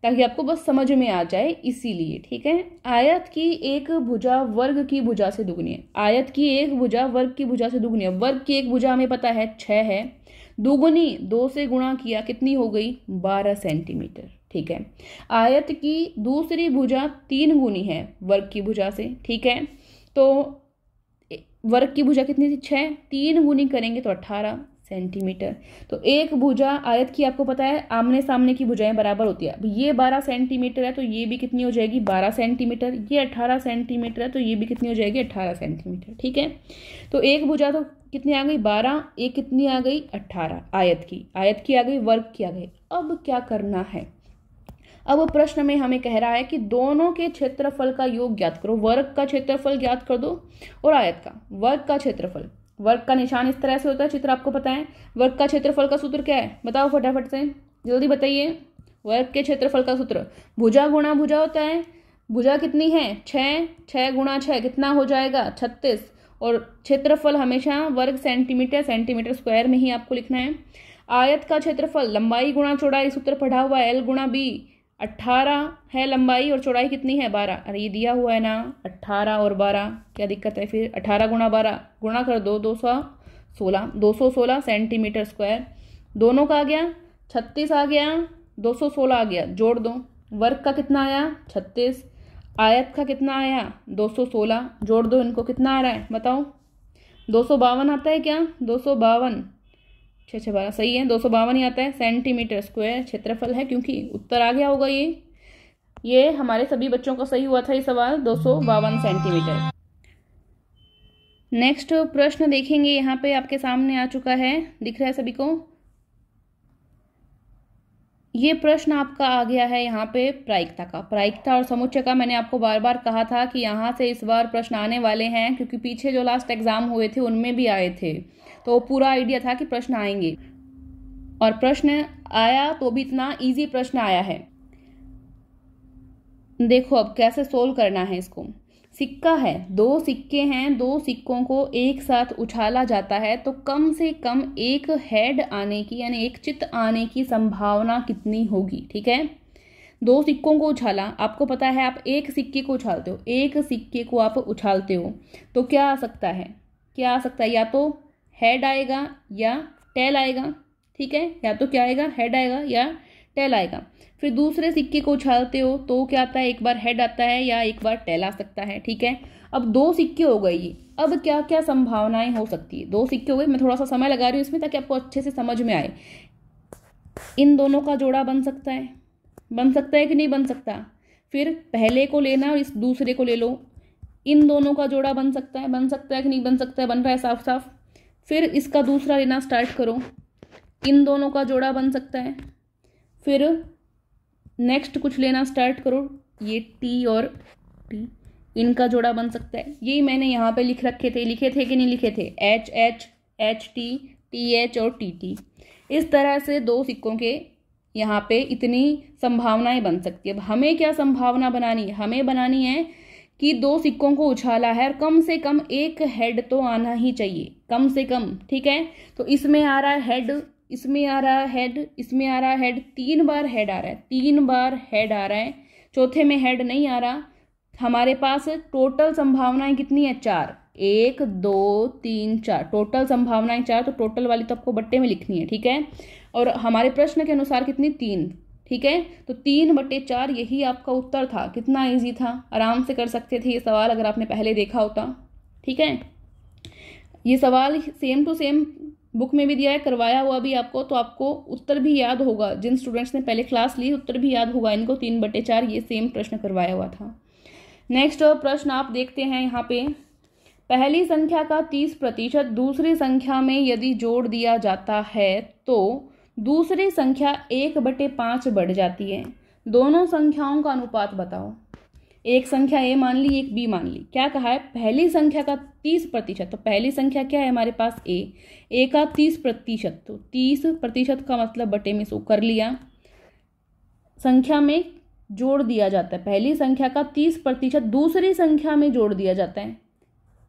ताकि आपको बस समझ में आ जाए इसीलिए ठीक है आयत की एक भुजा वर्ग की भुजा से दुगनी है आयत की एक भुजा वर्ग की भुजा से दुगनी है वर्ग की एक भुजा हमें पता है छः है दुगुनी दो से गुणा किया कितनी हो गई बारह सेंटीमीटर ठीक है आयत की दूसरी भुजा तीन गुनी है वर्ग की भुजा से ठीक है तो वर्ग की भुजा कितनी थी छः तीन गुनी करेंगे तो अट्ठारह सेंटीमीटर तो एक भुजा आयत की आपको पता है आमने सामने की भुजाएं बराबर होती है अब ये बारह सेंटीमीटर है तो ये भी कितनी हो जाएगी बारह सेंटीमीटर ये अट्ठारह सेंटीमीटर है तो ये भी कितनी हो जाएगी अट्ठारह सेंटीमीटर ठीक है तो एक भुजा तो कितनी आ गई बारह एक कितनी आ गई अट्ठारह आयत की आयत की आ गई वर्ग की आ गई अब क्या करना है अब प्रश्न में हमें कह रहा है कि दोनों के क्षेत्रफल का योग ज्ञात करो वर्ग का क्षेत्रफल ज्ञात कर दो और आयत का वर्ग का क्षेत्रफल वर्ग का निशान इस तरह से होता है चित्र आपको पता है वर्ग का क्षेत्रफल का सूत्र क्या है बताओ फटाफट से जल्दी बताइए वर्ग के क्षेत्रफल का सूत्र भुजा गुणा भुजा होता है भुजा कितनी है छः छः गुणा छः कितना हो जाएगा छत्तीस और क्षेत्रफल हमेशा वर्ग सेंटीमीटर सेंटीमीटर स्क्वायर में ही आपको लिखना है आयत का क्षेत्रफल लंबाई गुणा चौड़ाई सूत्र पढ़ा हुआ एल गुणा बी अट्ठारह है लंबाई और चौड़ाई कितनी है बारह अरे ये दिया हुआ है ना अट्ठारह और बारह क्या दिक्कत है फिर अट्ठारह गुणा बारह गुणा कर दो दो सौ सोलह दो सौ सोलह सेंटीमीटर स्क्वायर दोनों का आ गया छत्तीस आ गया दो सौ सोलह आ गया जोड़ दो वर्ग का कितना आया छत्तीस आयत का कितना आया दो सौ सोलह जोड़ दो इनको कितना आ रहा है बताओ दो सौ बावन आता है क्या दो सौ बावन छः छः बारह सही है दो सौ बावन ही आता है सेंटीमीटर स्क्वायर क्षेत्रफल है क्योंकि उत्तर आ गया होगा ये ये हमारे सभी बच्चों का सही हुआ था ये सवाल दो सौ बावन सेंटीमीटर नेक्स्ट प्रश्न देखेंगे यहाँ पे आपके सामने आ चुका है दिख रहा है सभी को ये प्रश्न आपका आ गया है यहाँ पे प्रायिकता का प्रायिकता और समुच्चय का मैंने आपको बार बार कहा था कि यहाँ से इस बार प्रश्न आने वाले हैं क्योंकि पीछे जो लास्ट एग्जाम हुए थे उनमें भी आए थे तो पूरा आइडिया था कि प्रश्न आएंगे और प्रश्न आया तो भी इतना इजी प्रश्न आया है देखो अब कैसे सोल्व करना है इसको सिक्का है दो सिक्के हैं दो सिक्कों को एक साथ उछाला जाता है तो कम से कम एक हेड आने की यानी एक चित आने की संभावना कितनी होगी ठीक है दो सिक्कों को उछाला आपको पता है आप एक सिक्के को उछालते हो एक सिक्के को आप उछालते हो तो क्या आ सकता है क्या आ सकता है या तो हेड आएगा या टेल आएगा ठीक है या तो क्या आएगा हेड आएगा या टेल आएगा फिर दूसरे सिक्के को उछालते हो तो क्या आता है एक बार हेड आता है या एक बार टेल आ सकता है ठीक है अब दो सिक्के हो गए ये अब क्या क्या संभावनाएं हो सकती है दो सिक्के हो गए मैं थोड़ा सा समय लगा रही हूँ इसमें ताकि आपको अच्छे से समझ में आए इन दोनों का जोड़ा बन सकता है बन सकता है कि नहीं बन सकता फिर पहले को लेना और इस दूसरे को ले लो इन दोनों का जोड़ा बन सकता है बन सकता है कि नहीं बन सकता है बन रहा है साफ साफ फिर इसका दूसरा लेना स्टार्ट करो इन दोनों का जोड़ा बन सकता है फिर नेक्स्ट कुछ लेना स्टार्ट करो ये टी और टी इनका जोड़ा बन सकता है यही मैंने यहाँ पे लिख रखे थे लिखे थे कि नहीं लिखे थे H H H T T H और टी टी इस तरह से दो सिक्कों के यहाँ पे इतनी संभावनाएं बन सकती है अब हमें क्या संभावना बनानी है हमें बनानी है कि दो सिक्कों को उछाला है और कम से कम एक हेड तो आना ही चाहिए कम से कम ठीक है तो इसमें आ रहा है हेड इसमें आ रहा हेड इसमें आ रहा हेड तीन बार हेड आ रहा है तीन बार हेड आ रहा है चौथे में हेड नहीं आ रहा हमारे पास टोटल संभावनाएं कितनी है चार एक दो तीन चार टोटल संभावनाएं चार तो टोटल वाली तो आपको बट्टे में लिखनी है ठीक है और हमारे प्रश्न के अनुसार कितनी तीन ठीक है तो तीन बटे चार यही आपका उत्तर था कितना ईजी था आराम से कर सकते थे ये सवाल अगर आपने पहले देखा होता ठीक है ये सवाल सेम टू सेम बुक में भी दिया है करवाया हुआ भी आपको तो आपको उत्तर भी याद होगा जिन स्टूडेंट्स ने पहले क्लास ली उत्तर भी याद होगा इनको तीन बटे चार ये सेम प्रश्न करवाया हुआ था नेक्स्ट प्रश्न आप देखते हैं यहाँ पे पहली संख्या का तीस प्रतिशत दूसरी संख्या में यदि जोड़ दिया जाता है तो दूसरी संख्या एक बटे पाँच बढ़ जाती है दोनों संख्याओं का अनुपात बताओ एक संख्या ए मान ली एक बी मान ली क्या कहा है पहली संख्या का तीस प्रतिशत तो पहली संख्या क्या है हमारे पास ए ए का तीस प्रतिशत तो तीस प्रतिशत का मतलब बटे में सो कर लिया संख्या में जोड़ दिया जाता है पहली संख्या का तीस प्रतिशत दूसरी संख्या में जोड़ दिया जाता है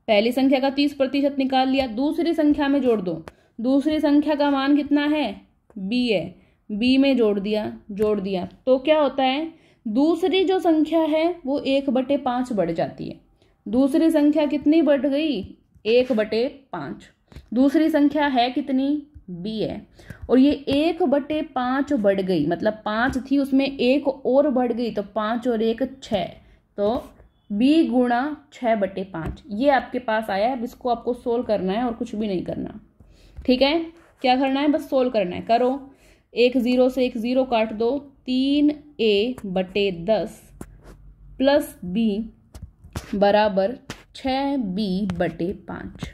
पहली संख्या का तीस प्रतिशत निकाल लिया दूसरी संख्या में जोड़ दो दूसरी संख्या का मान कितना है बी है बी में जोड़ दिया जोड़ दिया तो क्या होता है दूसरी जो संख्या है वो एक बटे पाँच बढ़ जाती है दूसरी संख्या कितनी बढ़ गई एक बटे पाँच दूसरी संख्या है कितनी बी है और ये एक बटे पाँच बढ़ गई मतलब पाँच थी उसमें एक और बढ़ गई तो पाँच और एक छः तो बी गुणा छः बटे पाँच ये आपके पास आया अब इसको आपको सोल्व करना है और कुछ भी नहीं करना ठीक है क्या करना है बस सोल्व करना है करो एक ज़ीरो से एक ज़ीरो काट दो तीन ए बटे दस प्लस बी बराबर छ बी बटे पाँच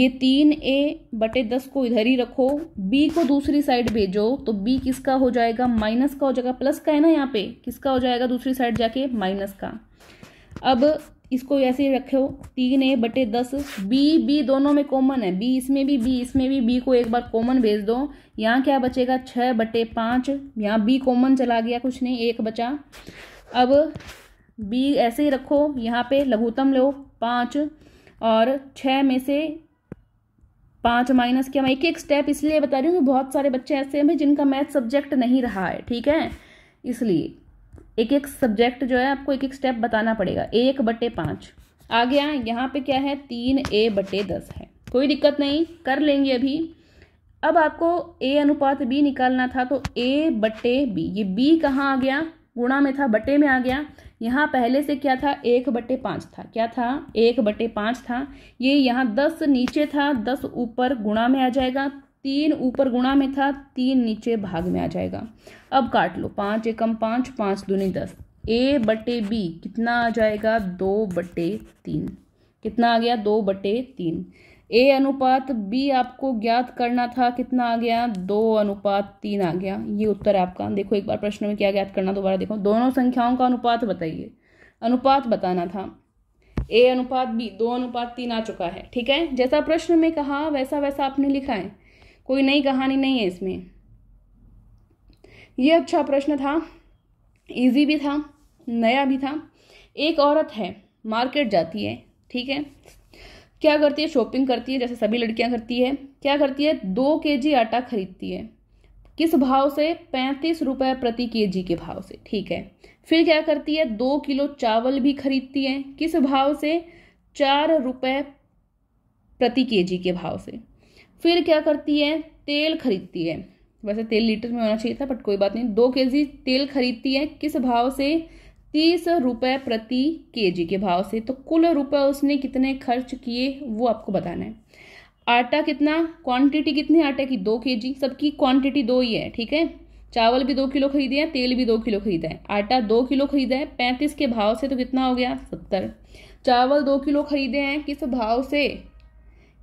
ये तीन ए बटे दस को इधर ही रखो बी को दूसरी साइड भेजो तो बी किसका हो जाएगा माइनस का हो जाएगा प्लस का है ना यहाँ पे किसका हो जाएगा दूसरी साइड जाके माइनस का अब इसको ऐसे रखो तीन ए बटे दस बी बी दोनों में कॉमन है बी इसमें भी बी इसमें भी बी को एक बार कॉमन भेज दो यहाँ क्या बचेगा छः बटे पाँच यहाँ बी कॉमन चला गया कुछ नहीं एक बचा अब बी ऐसे ही रखो यहाँ पे लघुतम लो पाँच और छः में से पाँच माइनस किया मैं एक एक स्टेप इसलिए बता रही हूँ कि बहुत सारे बच्चे ऐसे हैं जिनका मैथ सब्जेक्ट नहीं रहा है ठीक है इसलिए एक एक सब्जेक्ट जो है आपको एक एक स्टेप बताना पड़ेगा एक बटे पाँच आ गया यहाँ पे क्या है तीन ए बटे दस है कोई दिक्कत नहीं कर लेंगे अभी अब आपको ए अनुपात बी निकालना था तो ए बटे बी ये बी कहाँ आ गया गुणा में था बटे में आ गया यहाँ पहले से क्या था एक बटे पाँच था क्या था एक बटे पाँच था ये यहाँ दस नीचे था दस ऊपर गुणा में आ जाएगा तीन ऊपर गुणा में था तीन नीचे भाग में आ जाएगा अब काट लो पाँच एकम पाँच पाँच दूनी दस ए बटे बी कितना आ जाएगा दो बटे तीन कितना आ गया दो बटे तीन ए अनुपात बी आपको ज्ञात करना था कितना आ गया दो अनुपात तीन आ गया ये उत्तर है आपका देखो एक बार प्रश्न में क्या ज्ञात करना दोबारा देखो दोनों संख्याओं का अनुपात बताइए अनुपात बताना था ए अनुपात बी दो अनुपात तीन आ चुका है ठीक है जैसा प्रश्न में कहा वैसा वैसा आपने लिखा है कोई नई कहानी नहीं है इसमें यह अच्छा प्रश्न था इजी भी था नया भी था एक औरत है मार्केट जाती है ठीक है क्या करती है शॉपिंग करती है जैसे सभी लड़कियां करती है क्या करती है दो के जी आटा खरीदती है किस भाव से पैंतीस रुपये प्रति के जी के भाव से ठीक है फिर क्या करती है दो किलो चावल भी खरीदती है किस भाव से चार रुपये प्रति के जी के भाव से फिर क्या करती है तेल खरीदती है वैसे तेल लीटर में होना चाहिए था बट कोई बात नहीं दो के तेल खरीदती है किस भाव से तीस रुपये प्रति केजी के भाव से तो कुल रुपये उसने कितने खर्च किए वो आपको बताना है आटा कितना क्वांटिटी कितनी आटे की दो जी सबकी क्वांटिटी दो ही है ठीक है चावल भी दो किलो खरीदे हैं तेल भी दो किलो खरीदा है आटा दो किलो खरीदा है पैंतीस के भाव से तो कितना हो गया सत्तर चावल दो किलो खरीदे हैं किस भाव से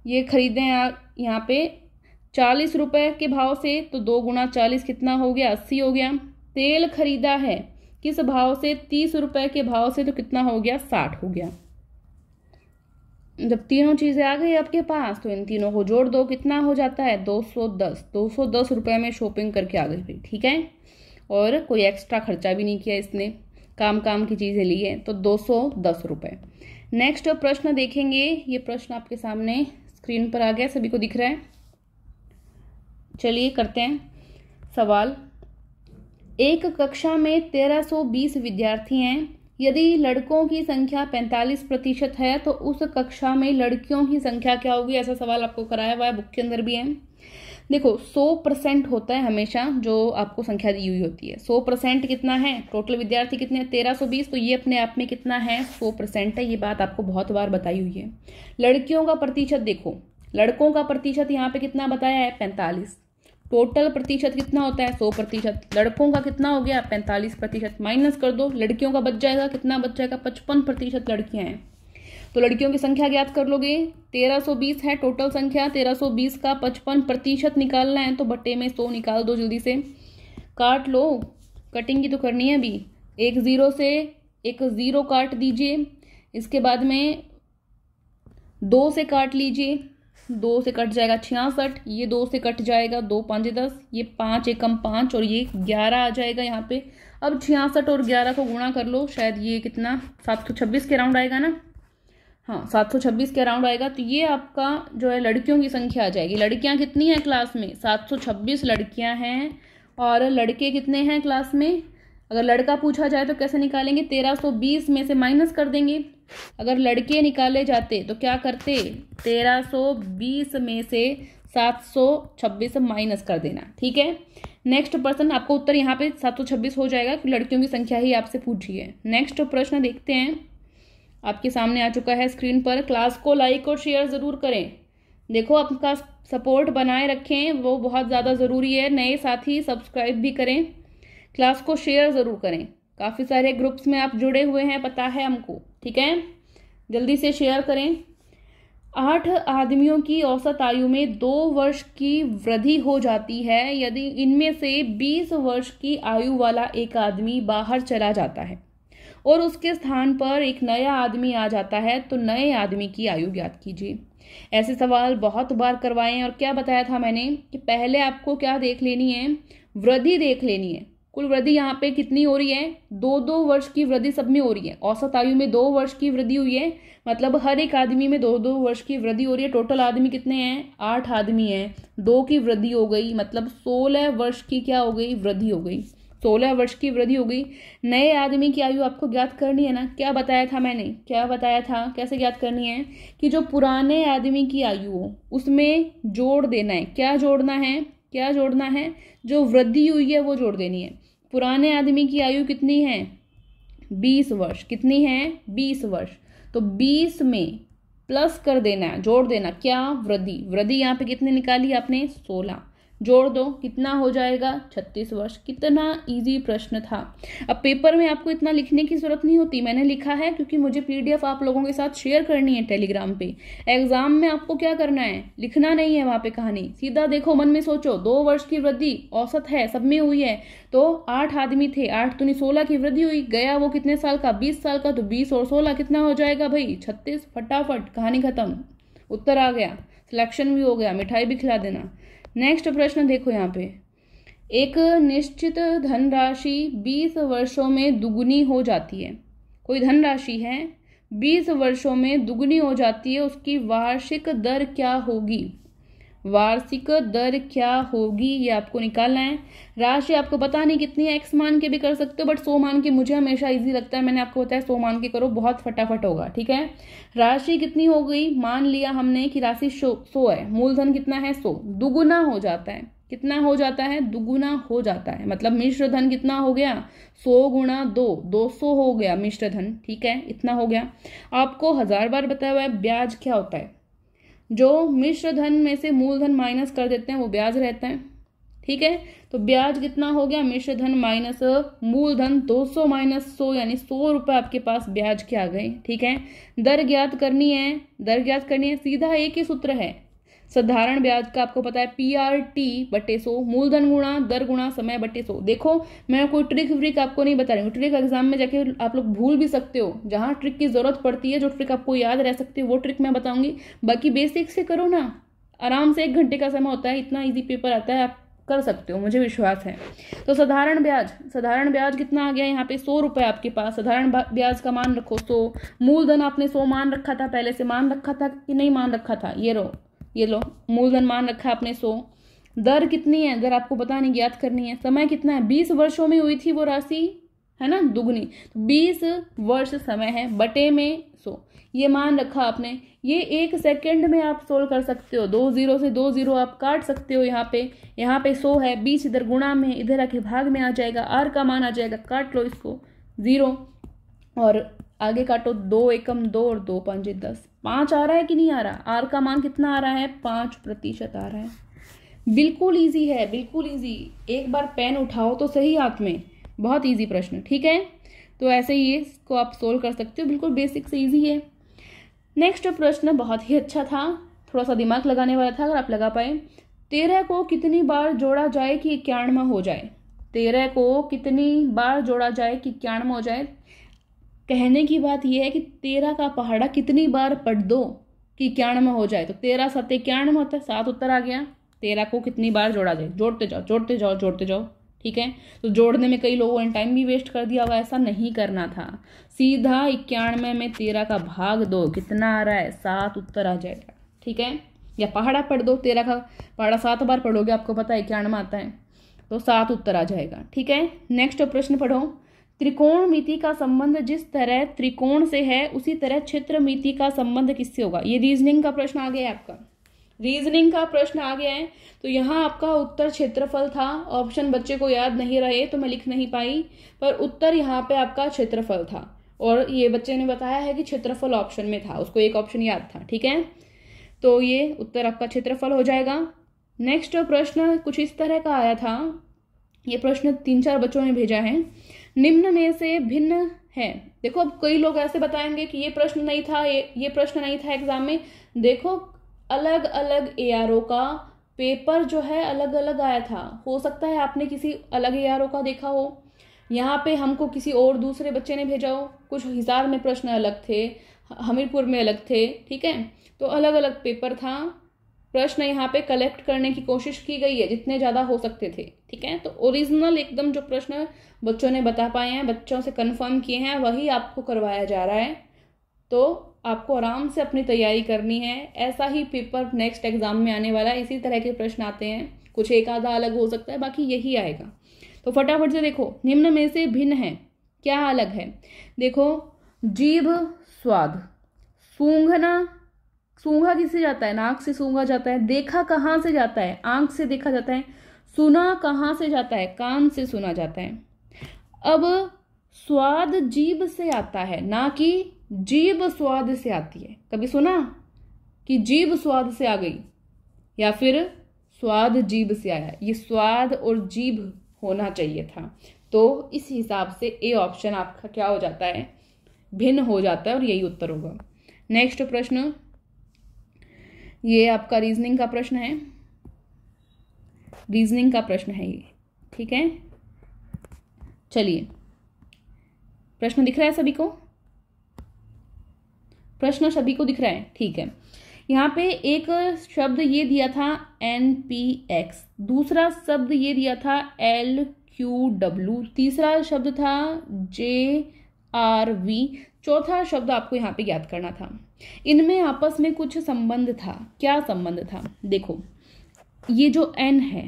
ये ख़रीदें यहाँ पे चालीस रुपये के भाव से तो दो गुना चालीस कितना हो गया अस्सी हो गया तेल खरीदा है किस भाव से तीस रुपये के भाव से तो कितना हो गया साठ हो गया जब तीनों चीज़ें आ गई आपके पास तो इन तीनों को जोड़ दो कितना हो जाता है दो सौ दस दो सौ दस रुपये में शॉपिंग करके आ गई ठीक है और कोई एक्स्ट्रा खर्चा भी नहीं किया इसने काम काम की चीज़ें ली है तो दो सौ दस रुपये नेक्स्ट प्रश्न देखेंगे ये प्रश्न आपके सामने स्क्रीन पर आ गया सभी को दिख रहा है चलिए करते हैं सवाल एक कक्षा में 1320 विद्यार्थी हैं यदि लड़कों की संख्या 45 प्रतिशत है तो उस कक्षा में लड़कियों की संख्या क्या होगी ऐसा सवाल आपको कराया हुआ है बुक के अंदर भी है देखो 100 परसेंट होता है हमेशा जो आपको संख्या दी हुई होती है 100 परसेंट कितना है टोटल विद्यार्थी कितने तेरह सौ बीस तो ये अपने आप में कितना है 100 परसेंट है ये बात आपको बहुत बार बताई हुई है लड़कियों का प्रतिशत देखो लड़कों का प्रतिशत यहाँ पे कितना बताया है पैंतालीस टोटल प्रतिशत कितना होता है सौ प्रतिशत लड़कों का कितना हो गया पैंतालीस प्रतिशत माइनस कर दो लड़कियों का बच जाएगा कितना बच जाएगा पचपन प्रतिशत लड़कियाँ हैं तो लड़कियों की संख्या ज्ञात कर लोगे 1320 है टोटल संख्या 1320 का 55 प्रतिशत निकालना है तो बट्टे में सौ निकाल दो जल्दी से काट लो कटिंग की तो करनी है अभी एक ज़ीरो से एक ज़ीरो काट दीजिए इसके बाद में दो से काट लीजिए दो से कट जाएगा छियासठ ये दो से कट जाएगा दो पाँच दस ये पाँच एकम पाँच और ये ग्यारह आ जाएगा यहाँ पे अब छियासठ और ग्यारह को गुणा कर लो शायद ये कितना सात सौ छब्बीस के राउंड आएगा ना हाँ सात सौ छब्बीस के अराउंड आएगा तो ये आपका जो है लड़कियों की संख्या आ जाएगी लड़कियाँ कितनी हैं क्लास में सात सौ छब्बीस लड़कियाँ हैं और लड़के कितने हैं क्लास में अगर लड़का पूछा जाए तो कैसे निकालेंगे तेरह सौ बीस में से माइनस कर देंगे अगर लड़के निकाले जाते तो क्या करते तेरह सौ बीस में से सात सौ छब्बीस माइनस कर देना ठीक है नेक्स्ट प्रश्न आपको उत्तर यहाँ पे सात सौ छब्बीस हो जाएगा लड़कियों की संख्या ही आपसे पूछी है नेक्स्ट प्रश्न देखते हैं आपके सामने आ चुका है स्क्रीन पर क्लास को लाइक और शेयर ज़रूर करें देखो आपका सपोर्ट बनाए रखें वो बहुत ज़्यादा ज़रूरी है नए साथी सब्सक्राइब भी करें क्लास को शेयर ज़रूर करें काफ़ी सारे ग्रुप्स में आप जुड़े हुए हैं पता है हमको ठीक है जल्दी से शेयर करें आठ आदमियों की औसत आयु में दो वर्ष की वृद्धि हो जाती है यदि इनमें से बीस वर्ष की आयु वाला एक आदमी बाहर चला जाता है और उसके स्थान पर एक नया आदमी आ जाता है तो नए आदमी की आयु ज्ञात कीजिए ऐसे सवाल बहुत बार करवाएं और क्या बताया था मैंने कि पहले आपको क्या देख लेनी है वृद्धि देख लेनी है कुल वृद्धि यहाँ पे कितनी हो रही है दो दो वर्ष की वृद्धि सब में हो रही है औसत आयु में दो वर्ष की वृद्धि हुई है मतलब हर एक आदमी में दो दो वर्ष की वृद्धि हो रही है टोटल आदमी कितने हैं आठ आदमी हैं दो की वृद्धि हो गई मतलब सोलह वर्ष की क्या हो गई वृद्धि हो गई सोलह वर्ष की वृद्धि हो गई नए आदमी की आयु आपको ज्ञात करनी है ना क्या बताया था मैंने क्या बताया था कैसे ज्ञात करनी है कि जो पुराने आदमी की आयु हो उसमें जोड़ देना है क्या जोड़ना है क्या जोड़ना है जो वृद्धि हुई है वो जोड़ देनी है पुराने आदमी की आयु कितनी है बीस वर्ष कितनी है बीस वर्ष तो बीस में प्लस कर देना है जोड़ देना क्या वृद्धि वृद्धि यहाँ पे कितने निकाली आपने सोलह जोड़ दो कितना हो जाएगा छत्तीस वर्ष कितना इजी प्रश्न था अब पेपर में आपको इतना लिखने की जरूरत नहीं होती मैंने लिखा है क्योंकि मुझे पीडीएफ आप लोगों के साथ शेयर करनी है टेलीग्राम पे एग्जाम में आपको क्या करना है लिखना नहीं है वहाँ पे कहानी सीधा देखो मन में सोचो दो वर्ष की वृद्धि औसत है सब में हुई है तो आठ आदमी थे आठ तो नहीं सोलह की वृद्धि हुई गया वो कितने साल का बीस साल का तो बीस और सोलह कितना हो जाएगा भाई छत्तीस फटाफट कहानी खत्म उत्तर आ गया सिलेक्शन भी हो गया मिठाई भी खिला देना नेक्स्ट प्रश्न देखो यहाँ पे एक निश्चित धनराशि बीस वर्षों में दुगुनी हो जाती है कोई धनराशि है बीस वर्षों में दुगुनी हो जाती है उसकी वार्षिक दर क्या होगी वार्षिक दर क्या होगी ये आपको निकालना है राशि आपको पता नहीं कितनी है एक्स मान के भी कर सकते हो बट सो मान के मुझे हमेशा इजी लगता है मैंने आपको बताया सो मान के करो बहुत फटाफट होगा ठीक है राशि कितनी हो गई मान लिया हमने कि राशि सो है मूलधन कितना है सो दुगुना हो जाता है कितना हो जाता है दुगुना हो जाता है मतलब मिश्र धन कितना हो गया सौ गुणा दो दो सौ हो गया मिश्र धन ठीक है इतना हो गया आपको हजार बार बताया हुआ है ब्याज क्या होता है जो मिश्र धन में से मूलधन माइनस कर देते हैं वो ब्याज रहता है ठीक है तो ब्याज कितना हो गया मिश्र धन माइनस मूलधन 200 माइनस सौ यानी सौ रुपये आपके पास ब्याज के आ गए ठीक है दर ज्ञात करनी है दर ज्ञात करनी है सीधा एक ही सूत्र है साधारण ब्याज का आपको पता है पी आर टी बटे सो मूलधन गुणा दर गुणा समय बटे सो देखो मैं कोई ट्रिक व्रिक आपको नहीं बता रही हूँ ट्रिक एग्जाम में जाके आप लोग भूल भी सकते हो जहाँ ट्रिक की जरूरत पड़ती है जो ट्रिक आपको याद रह सकती है वो ट्रिक मैं बताऊंगी बाकी बेसिक से करो ना आराम से एक घंटे का समय होता है इतना ईजी पेपर आता है आप कर सकते हो मुझे विश्वास है तो साधारण ब्याज साधारण ब्याज कितना आ गया यहाँ पे सौ रुपये आपके पास साधारण ब्याज का मान रखो सो मूलधन आपने सौ मान रखा था पहले से मान रखा था कि नहीं मान रखा था ये रहो ये लो मूलधन मान रखा आपने सो दर कितनी है दर आपको बतानी ज्ञात करनी है समय कितना है बीस वर्षों में हुई थी वो राशि है ना दुगनी तो बीस वर्ष समय है बटे में सो ये मान रखा आपने ये एक सेकंड में आप सोल्व कर सकते हो दो जीरो से दो जीरो आप काट सकते हो यहाँ पे यहाँ पे सो है बीस इधर गुणा में इधर आके भाग में आ जाएगा आर का मान आ जाएगा काट लो इसको जीरो और आगे काटो दो एकम दो और दो पाँच दस पाँच आ रहा है कि नहीं आ रहा आर का मान कितना आ रहा है पाँच प्रतिशत आ रहा है बिल्कुल ईजी है बिल्कुल ईजी एक बार पेन उठाओ तो सही हाथ में बहुत ईजी प्रश्न ठीक है तो ऐसे ही इसको आप सोल्व कर सकते हो बिल्कुल बेसिक से ईजी है नेक्स्ट प्रश्न बहुत ही अच्छा था थोड़ा सा दिमाग लगाने वाला था अगर आप लगा पाए तेरह को कितनी बार जोड़ा जाए कि इक्यानवा हो जाए तेरह को कितनी बार जोड़ा जाए कि इक्यानवा हो जाए कहने की बात यह है कि तेरह का पहाड़ा कितनी बार पढ़ दो कि इक्यानवे हो जाए तो तेरह सत्य इक्यानवे होता है सात उत्तर आ गया तेरह को कितनी बार जोड़ा जाए जोड़ते जाओ जोड़ते जाओ जोड़ते जाओ ठीक है तो जोड़ने में कई लोगों ने टाइम भी वेस्ट कर दिया हुआ ऐसा नहीं करना था सीधा इक्यानवे में तेरह का भाग दो कितना आ रहा है सात उत्तर आ जाएगा ठीक है या पहाड़ा पढ़ दो तेरह का पहाड़ा सात बार पढ़ोगे आपको पता है इक्यानवे आता है तो सात उत्तर आ जाएगा ठीक है नेक्स्ट प्रश्न पढ़ो त्रिकोणमिति का संबंध जिस तरह त्रिकोण से है उसी तरह क्षेत्रमिति का संबंध किससे होगा ये रीजनिंग का प्रश्न आ गया है आपका रीजनिंग का प्रश्न आ गया है तो यहाँ आपका उत्तर क्षेत्रफल था ऑप्शन बच्चे को याद नहीं रहे तो मैं लिख नहीं पाई पर उत्तर यहाँ पे आपका क्षेत्रफल था और ये बच्चे ने बताया है कि क्षेत्रफल ऑप्शन में था उसको एक ऑप्शन याद था ठीक है तो ये उत्तर आपका क्षेत्रफल हो जाएगा नेक्स्ट प्रश्न कुछ इस तरह का आया था ये प्रश्न तीन चार बच्चों ने भेजा है निम्न में से भिन्न है देखो अब कई लोग ऐसे बताएंगे कि ये प्रश्न नहीं था ये ये प्रश्न नहीं था एग्जाम में देखो अलग अलग ए का पेपर जो है अलग अलग आया था हो सकता है आपने किसी अलग ए का देखा हो यहाँ पे हमको किसी और दूसरे बच्चे ने भेजा हो कुछ हिसार में प्रश्न अलग थे हमीरपुर में अलग थे ठीक है तो अलग अलग पेपर था प्रश्न यहाँ पे कलेक्ट करने की कोशिश की गई है जितने ज़्यादा हो सकते थे ठीक है तो ओरिजिनल एकदम जो प्रश्न बच्चों ने बता पाए हैं बच्चों से कन्फर्म किए हैं वही आपको करवाया जा रहा है तो आपको आराम से अपनी तैयारी करनी है ऐसा ही पेपर नेक्स्ट एग्ज़ाम में आने वाला है इसी तरह के प्रश्न आते हैं कुछ एक आधा अलग हो सकता है बाकी यही आएगा तो फटाफट से देखो निम्न में से भिन्न है क्या अलग है देखो जीभ स्वाद सूंघना सूंघा किससे जाता है नाक से सूंघा जाता है देखा कहाँ से जाता है आंख से देखा जाता है सुना कहाँ से जाता है कान से सुना जाता है अब स्वाद जीभ से आता है ना कि जीभ स्वाद से आती है कभी सुना कि जीभ स्वाद से आ गई या फिर स्वाद जीभ से आया ये स्वाद और जीभ होना चाहिए था तो इस हिसाब से ए ऑप्शन आपका क्या हो जाता है भिन्न हो जाता है और यही उत्तर होगा नेक्स्ट प्रश्न ये आपका रीजनिंग का प्रश्न है रीजनिंग का प्रश्न है ये ठीक है चलिए प्रश्न दिख रहा है सभी को प्रश्न सभी को दिख रहा है ठीक है यहाँ पे एक शब्द ये दिया था एन पी एक्स दूसरा शब्द ये दिया था एल क्यू डब्ल्यू तीसरा शब्द था जे आर वी चौथा शब्द आपको यहाँ पे याद करना था इनमें आपस में कुछ संबंध था क्या संबंध था देखो ये जो एन है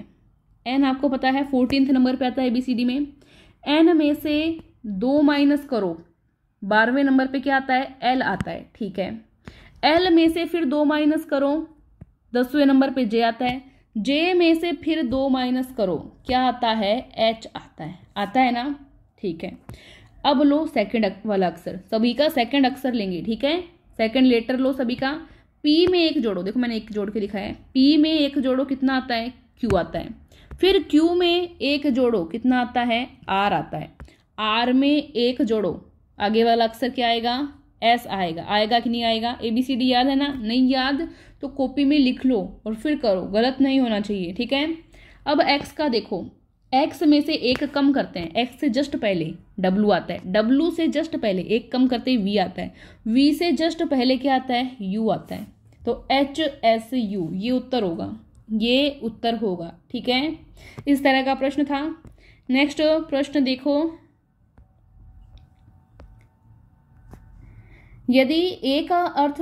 एन आपको पता है फोर्टीनथ नंबर पे आता है एबीसीडी में एन में से दो माइनस करो बारहवें नंबर पे क्या आता है एल आता है ठीक है एल में से फिर दो माइनस करो दसवें नंबर पे जे आता है जे में से फिर दो माइनस करो क्या आता है एच आता है आता है ना ठीक है अब लो सेकंड वाला अक्षर सभी का सेकंड अक्षर लेंगे ठीक है सेकंड लेटर लो सभी का पी में एक जोड़ो देखो मैंने एक जोड़ के लिखा है पी में एक जोड़ो कितना आता है क्यू आता है फिर क्यू में एक जोड़ो कितना आता है आर आता है आर में एक जोड़ो आगे वाला अक्षर क्या आएगा एस आएगा आएगा कि नहीं आएगा ए बी सी डी याद है ना नहीं याद तो कॉपी में लिख लो और फिर करो गलत नहीं होना चाहिए ठीक है अब एक्स का देखो एक्स में से एक कम करते हैं एक्स से जस्ट पहले डब्लू आता है डब्लू से जस्ट पहले एक कम करते ही वी आता है वी से जस्ट पहले क्या आता है यू आता है तो एच एस यू ये उत्तर होगा ये उत्तर होगा ठीक है इस तरह का प्रश्न था नेक्स्ट प्रश्न देखो यदि ए का अर्थ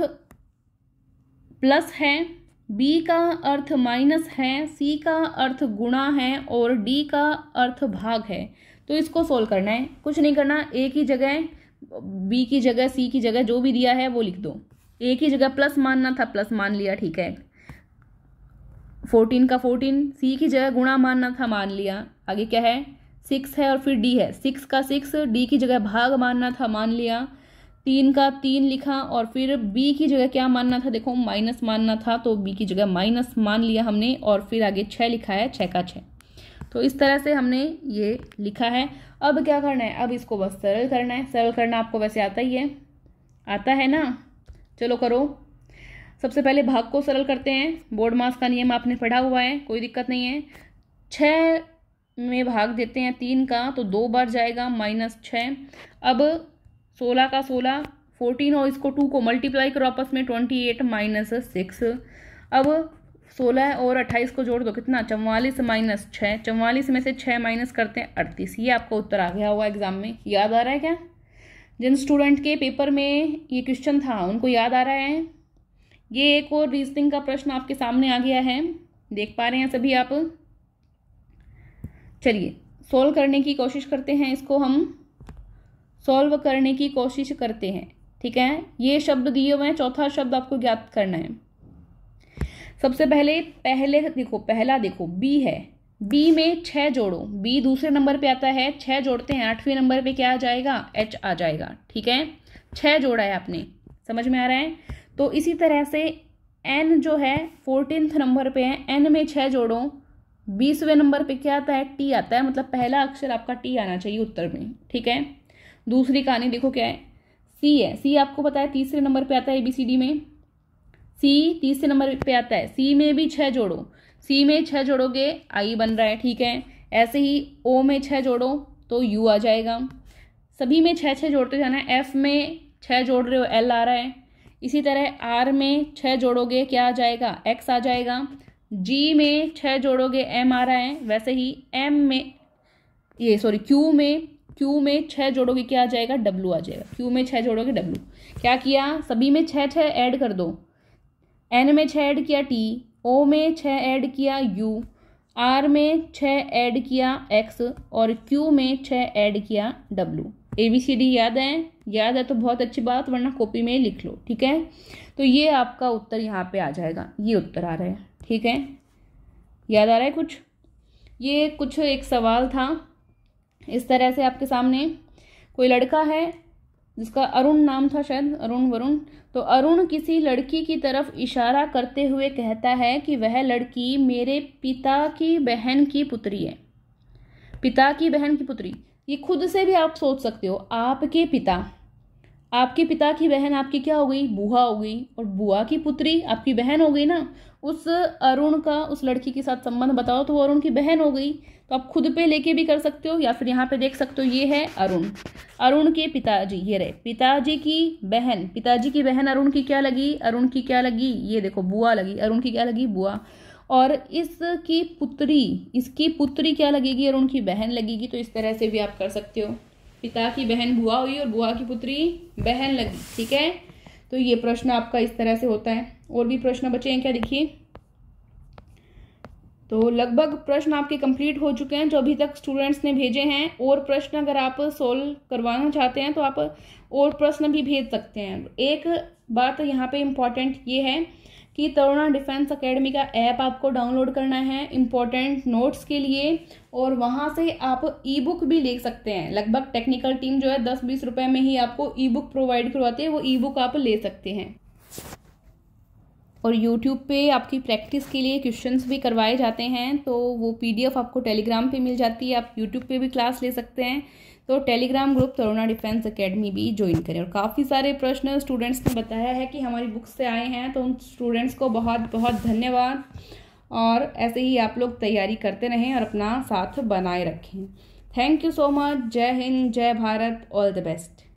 प्लस है बी का अर्थ माइनस है सी का अर्थ गुणा है और डी का अर्थ भाग है तो इसको सोल्व करना है कुछ नहीं करना ए की जगह बी की जगह सी की जगह जो भी दिया है वो लिख दो ए की जगह प्लस मानना था प्लस मान लिया ठीक है फोर्टीन का फोर्टीन सी की जगह गुणा मानना था मान लिया आगे क्या है सिक्स है और फिर डी है सिक्स का सिक्स डी की जगह भाग मानना था मान लिया तीन का तीन लिखा और फिर बी की जगह क्या मानना था देखो माइनस मानना था तो बी की जगह माइनस मान लिया हमने और फिर आगे छः लिखा है छः का छः तो इस तरह से हमने ये लिखा है अब क्या करना है अब इसको बस सरल करना है सरल करना आपको वैसे आता ही है आता है ना चलो करो सबसे पहले भाग को सरल करते हैं बोर्ड मास का नियम आपने पढ़ा हुआ है कोई दिक्कत नहीं है छः में भाग देते हैं तीन का तो दो बार जाएगा माइनस छः अब सोलह का सोलह फोर्टीन और इसको टू को मल्टीप्लाई करो आपस में ट्वेंटी एट माइनस सिक्स अब सोलह और अट्ठाईस को जोड़ दो कितना चवालीस माइनस छः चवालीस में से छः माइनस करते हैं अड़तीस ये आपका उत्तर आ गया हुआ एग्जाम में याद आ रहा है क्या जिन स्टूडेंट के पेपर में ये क्वेश्चन था उनको याद आ रहा है ये एक और रीजनिंग का प्रश्न आपके सामने आ गया है देख पा रहे हैं सभी आप चलिए सोल्व करने की कोशिश करते हैं इसको हम सॉल्व करने की कोशिश करते हैं ठीक है ये शब्द दिए हुए हैं चौथा शब्द आपको ज्ञात करना है सबसे पहले पहले देखो पहला देखो बी है बी में छह जोड़ो बी दूसरे नंबर पे आता है छह जोड़ते हैं आठवें नंबर पे क्या आ जाएगा एच आ जाएगा ठीक है छह जोड़ा है आपने समझ में आ रहा है तो इसी तरह से एन जो है फोर्टीनथ नंबर पे है एन में छह जोड़ो बीसवें नंबर पे क्या आता है टी आता है मतलब पहला अक्षर आपका टी आना चाहिए उत्तर में ठीक है दूसरी कहानी देखो क्या है सी है सी आपको पता है तीसरे नंबर पे आता है ए बी सी डी में सी तीसरे नंबर पे आता है सी में भी छह जोड़ो सी में छः जोड़ोगे आई बन रहा है ठीक है ऐसे ही ओ में छः जोड़ो तो यू आ जाएगा सभी में छः छः जोड़ते जाना है एफ में छः जोड़ रहे हो एल आ रहा है इसी तरह आर में छः जोड़ोगे क्या आ जाएगा एक्स आ जाएगा जी में छः जोड़ोगे एम आ रहा है वैसे ही एम में ये सॉरी क्यू में क्यू में छः जोड़ोगे क्या आ जाएगा डब्लू आ जाएगा क्यू में छः जोड़ोगे डब्लू क्या किया सभी में छः छः ऐड कर दो एन में छः ऐड किया टी ओ में छः ऐड किया यू आर में छः ऐड किया एक्स और क्यू में छः ऐड किया W A B C D याद है याद है तो बहुत अच्छी बात वरना कॉपी में लिख लो ठीक है तो ये आपका उत्तर यहाँ पे आ जाएगा ये उत्तर आ रहा है ठीक है याद आ रहा है कुछ ये कुछ एक सवाल था इस तरह से आपके सामने कोई लड़का है जिसका अरुण नाम था शायद अरुण वरुण तो अरुण किसी लड़की की तरफ इशारा करते हुए कहता है कि वह लड़की मेरे पिता की बहन की पुत्री है पिता की बहन की पुत्री ये खुद से भी आप सोच सकते हो आपके पिता आपके पिता की बहन आपकी क्या हो गई बुआ हो गई और बुआ की पुत्री आपकी बहन हो गई ना उस अरुण का उस लड़की के साथ संबंध बताओ तो वो अरुण की बहन हो गई तो आप खुद पे लेके भी कर सकते हो या फिर यहाँ पे देख सकते हो ये है अरुण अरुण के पिताजी ये रहे पिताजी की बहन पिताजी की बहन अरुण की क्या लगी अरुण की क्या लगी ये देखो बुआ लगी अरुण की क्या लगी बुआ और इसकी पुत्री इसकी पुत्री क्या लगेगी अरुण की बहन लगेगी तो इस तरह से भी आप कर सकते हो पिता की बहन बुआ हुई और बुआ की पुत्री बहन लगी ठीक है तो ये प्रश्न आपका इस तरह से होता है और भी प्रश्न बचे हैं क्या देखिए तो लगभग प्रश्न आपके कंप्लीट हो चुके हैं जो अभी तक स्टूडेंट्स ने भेजे हैं और प्रश्न अगर आप सोल्व करवाना चाहते हैं तो आप और प्रश्न भी भेज सकते हैं एक बात यहाँ पे इम्पॉर्टेंट ये है कि तरुणा डिफेंस एकेडमी का ऐप आपको डाउनलोड करना है इम्पोर्टेंट नोट्स के लिए और वहाँ से आप ई बुक भी ले सकते हैं लगभग टेक्निकल टीम जो है दस बीस रुपये में ही आपको ई बुक प्रोवाइड करवाती है वो ई बुक आप ले सकते हैं और यूट्यूब पे आपकी प्रैक्टिस के लिए क्वेश्चंस भी करवाए जाते हैं तो वो पीडीएफ आपको टेलीग्राम पे मिल जाती है आप यूट्यूब पे भी क्लास ले सकते हैं तो Telegram group Taruna defence academy भी ज्वाइन करें और काफ़ी सारे प्रश्न स्टूडेंट्स ने बताया है कि हमारी बुक से आए हैं तो उन स्टूडेंट्स को बहुत बहुत धन्यवाद और ऐसे ही आप लोग तैयारी करते रहें और अपना साथ बनाए रखें थैंक यू सो मच जय हिंद जय भारत ऑल द बेस्ट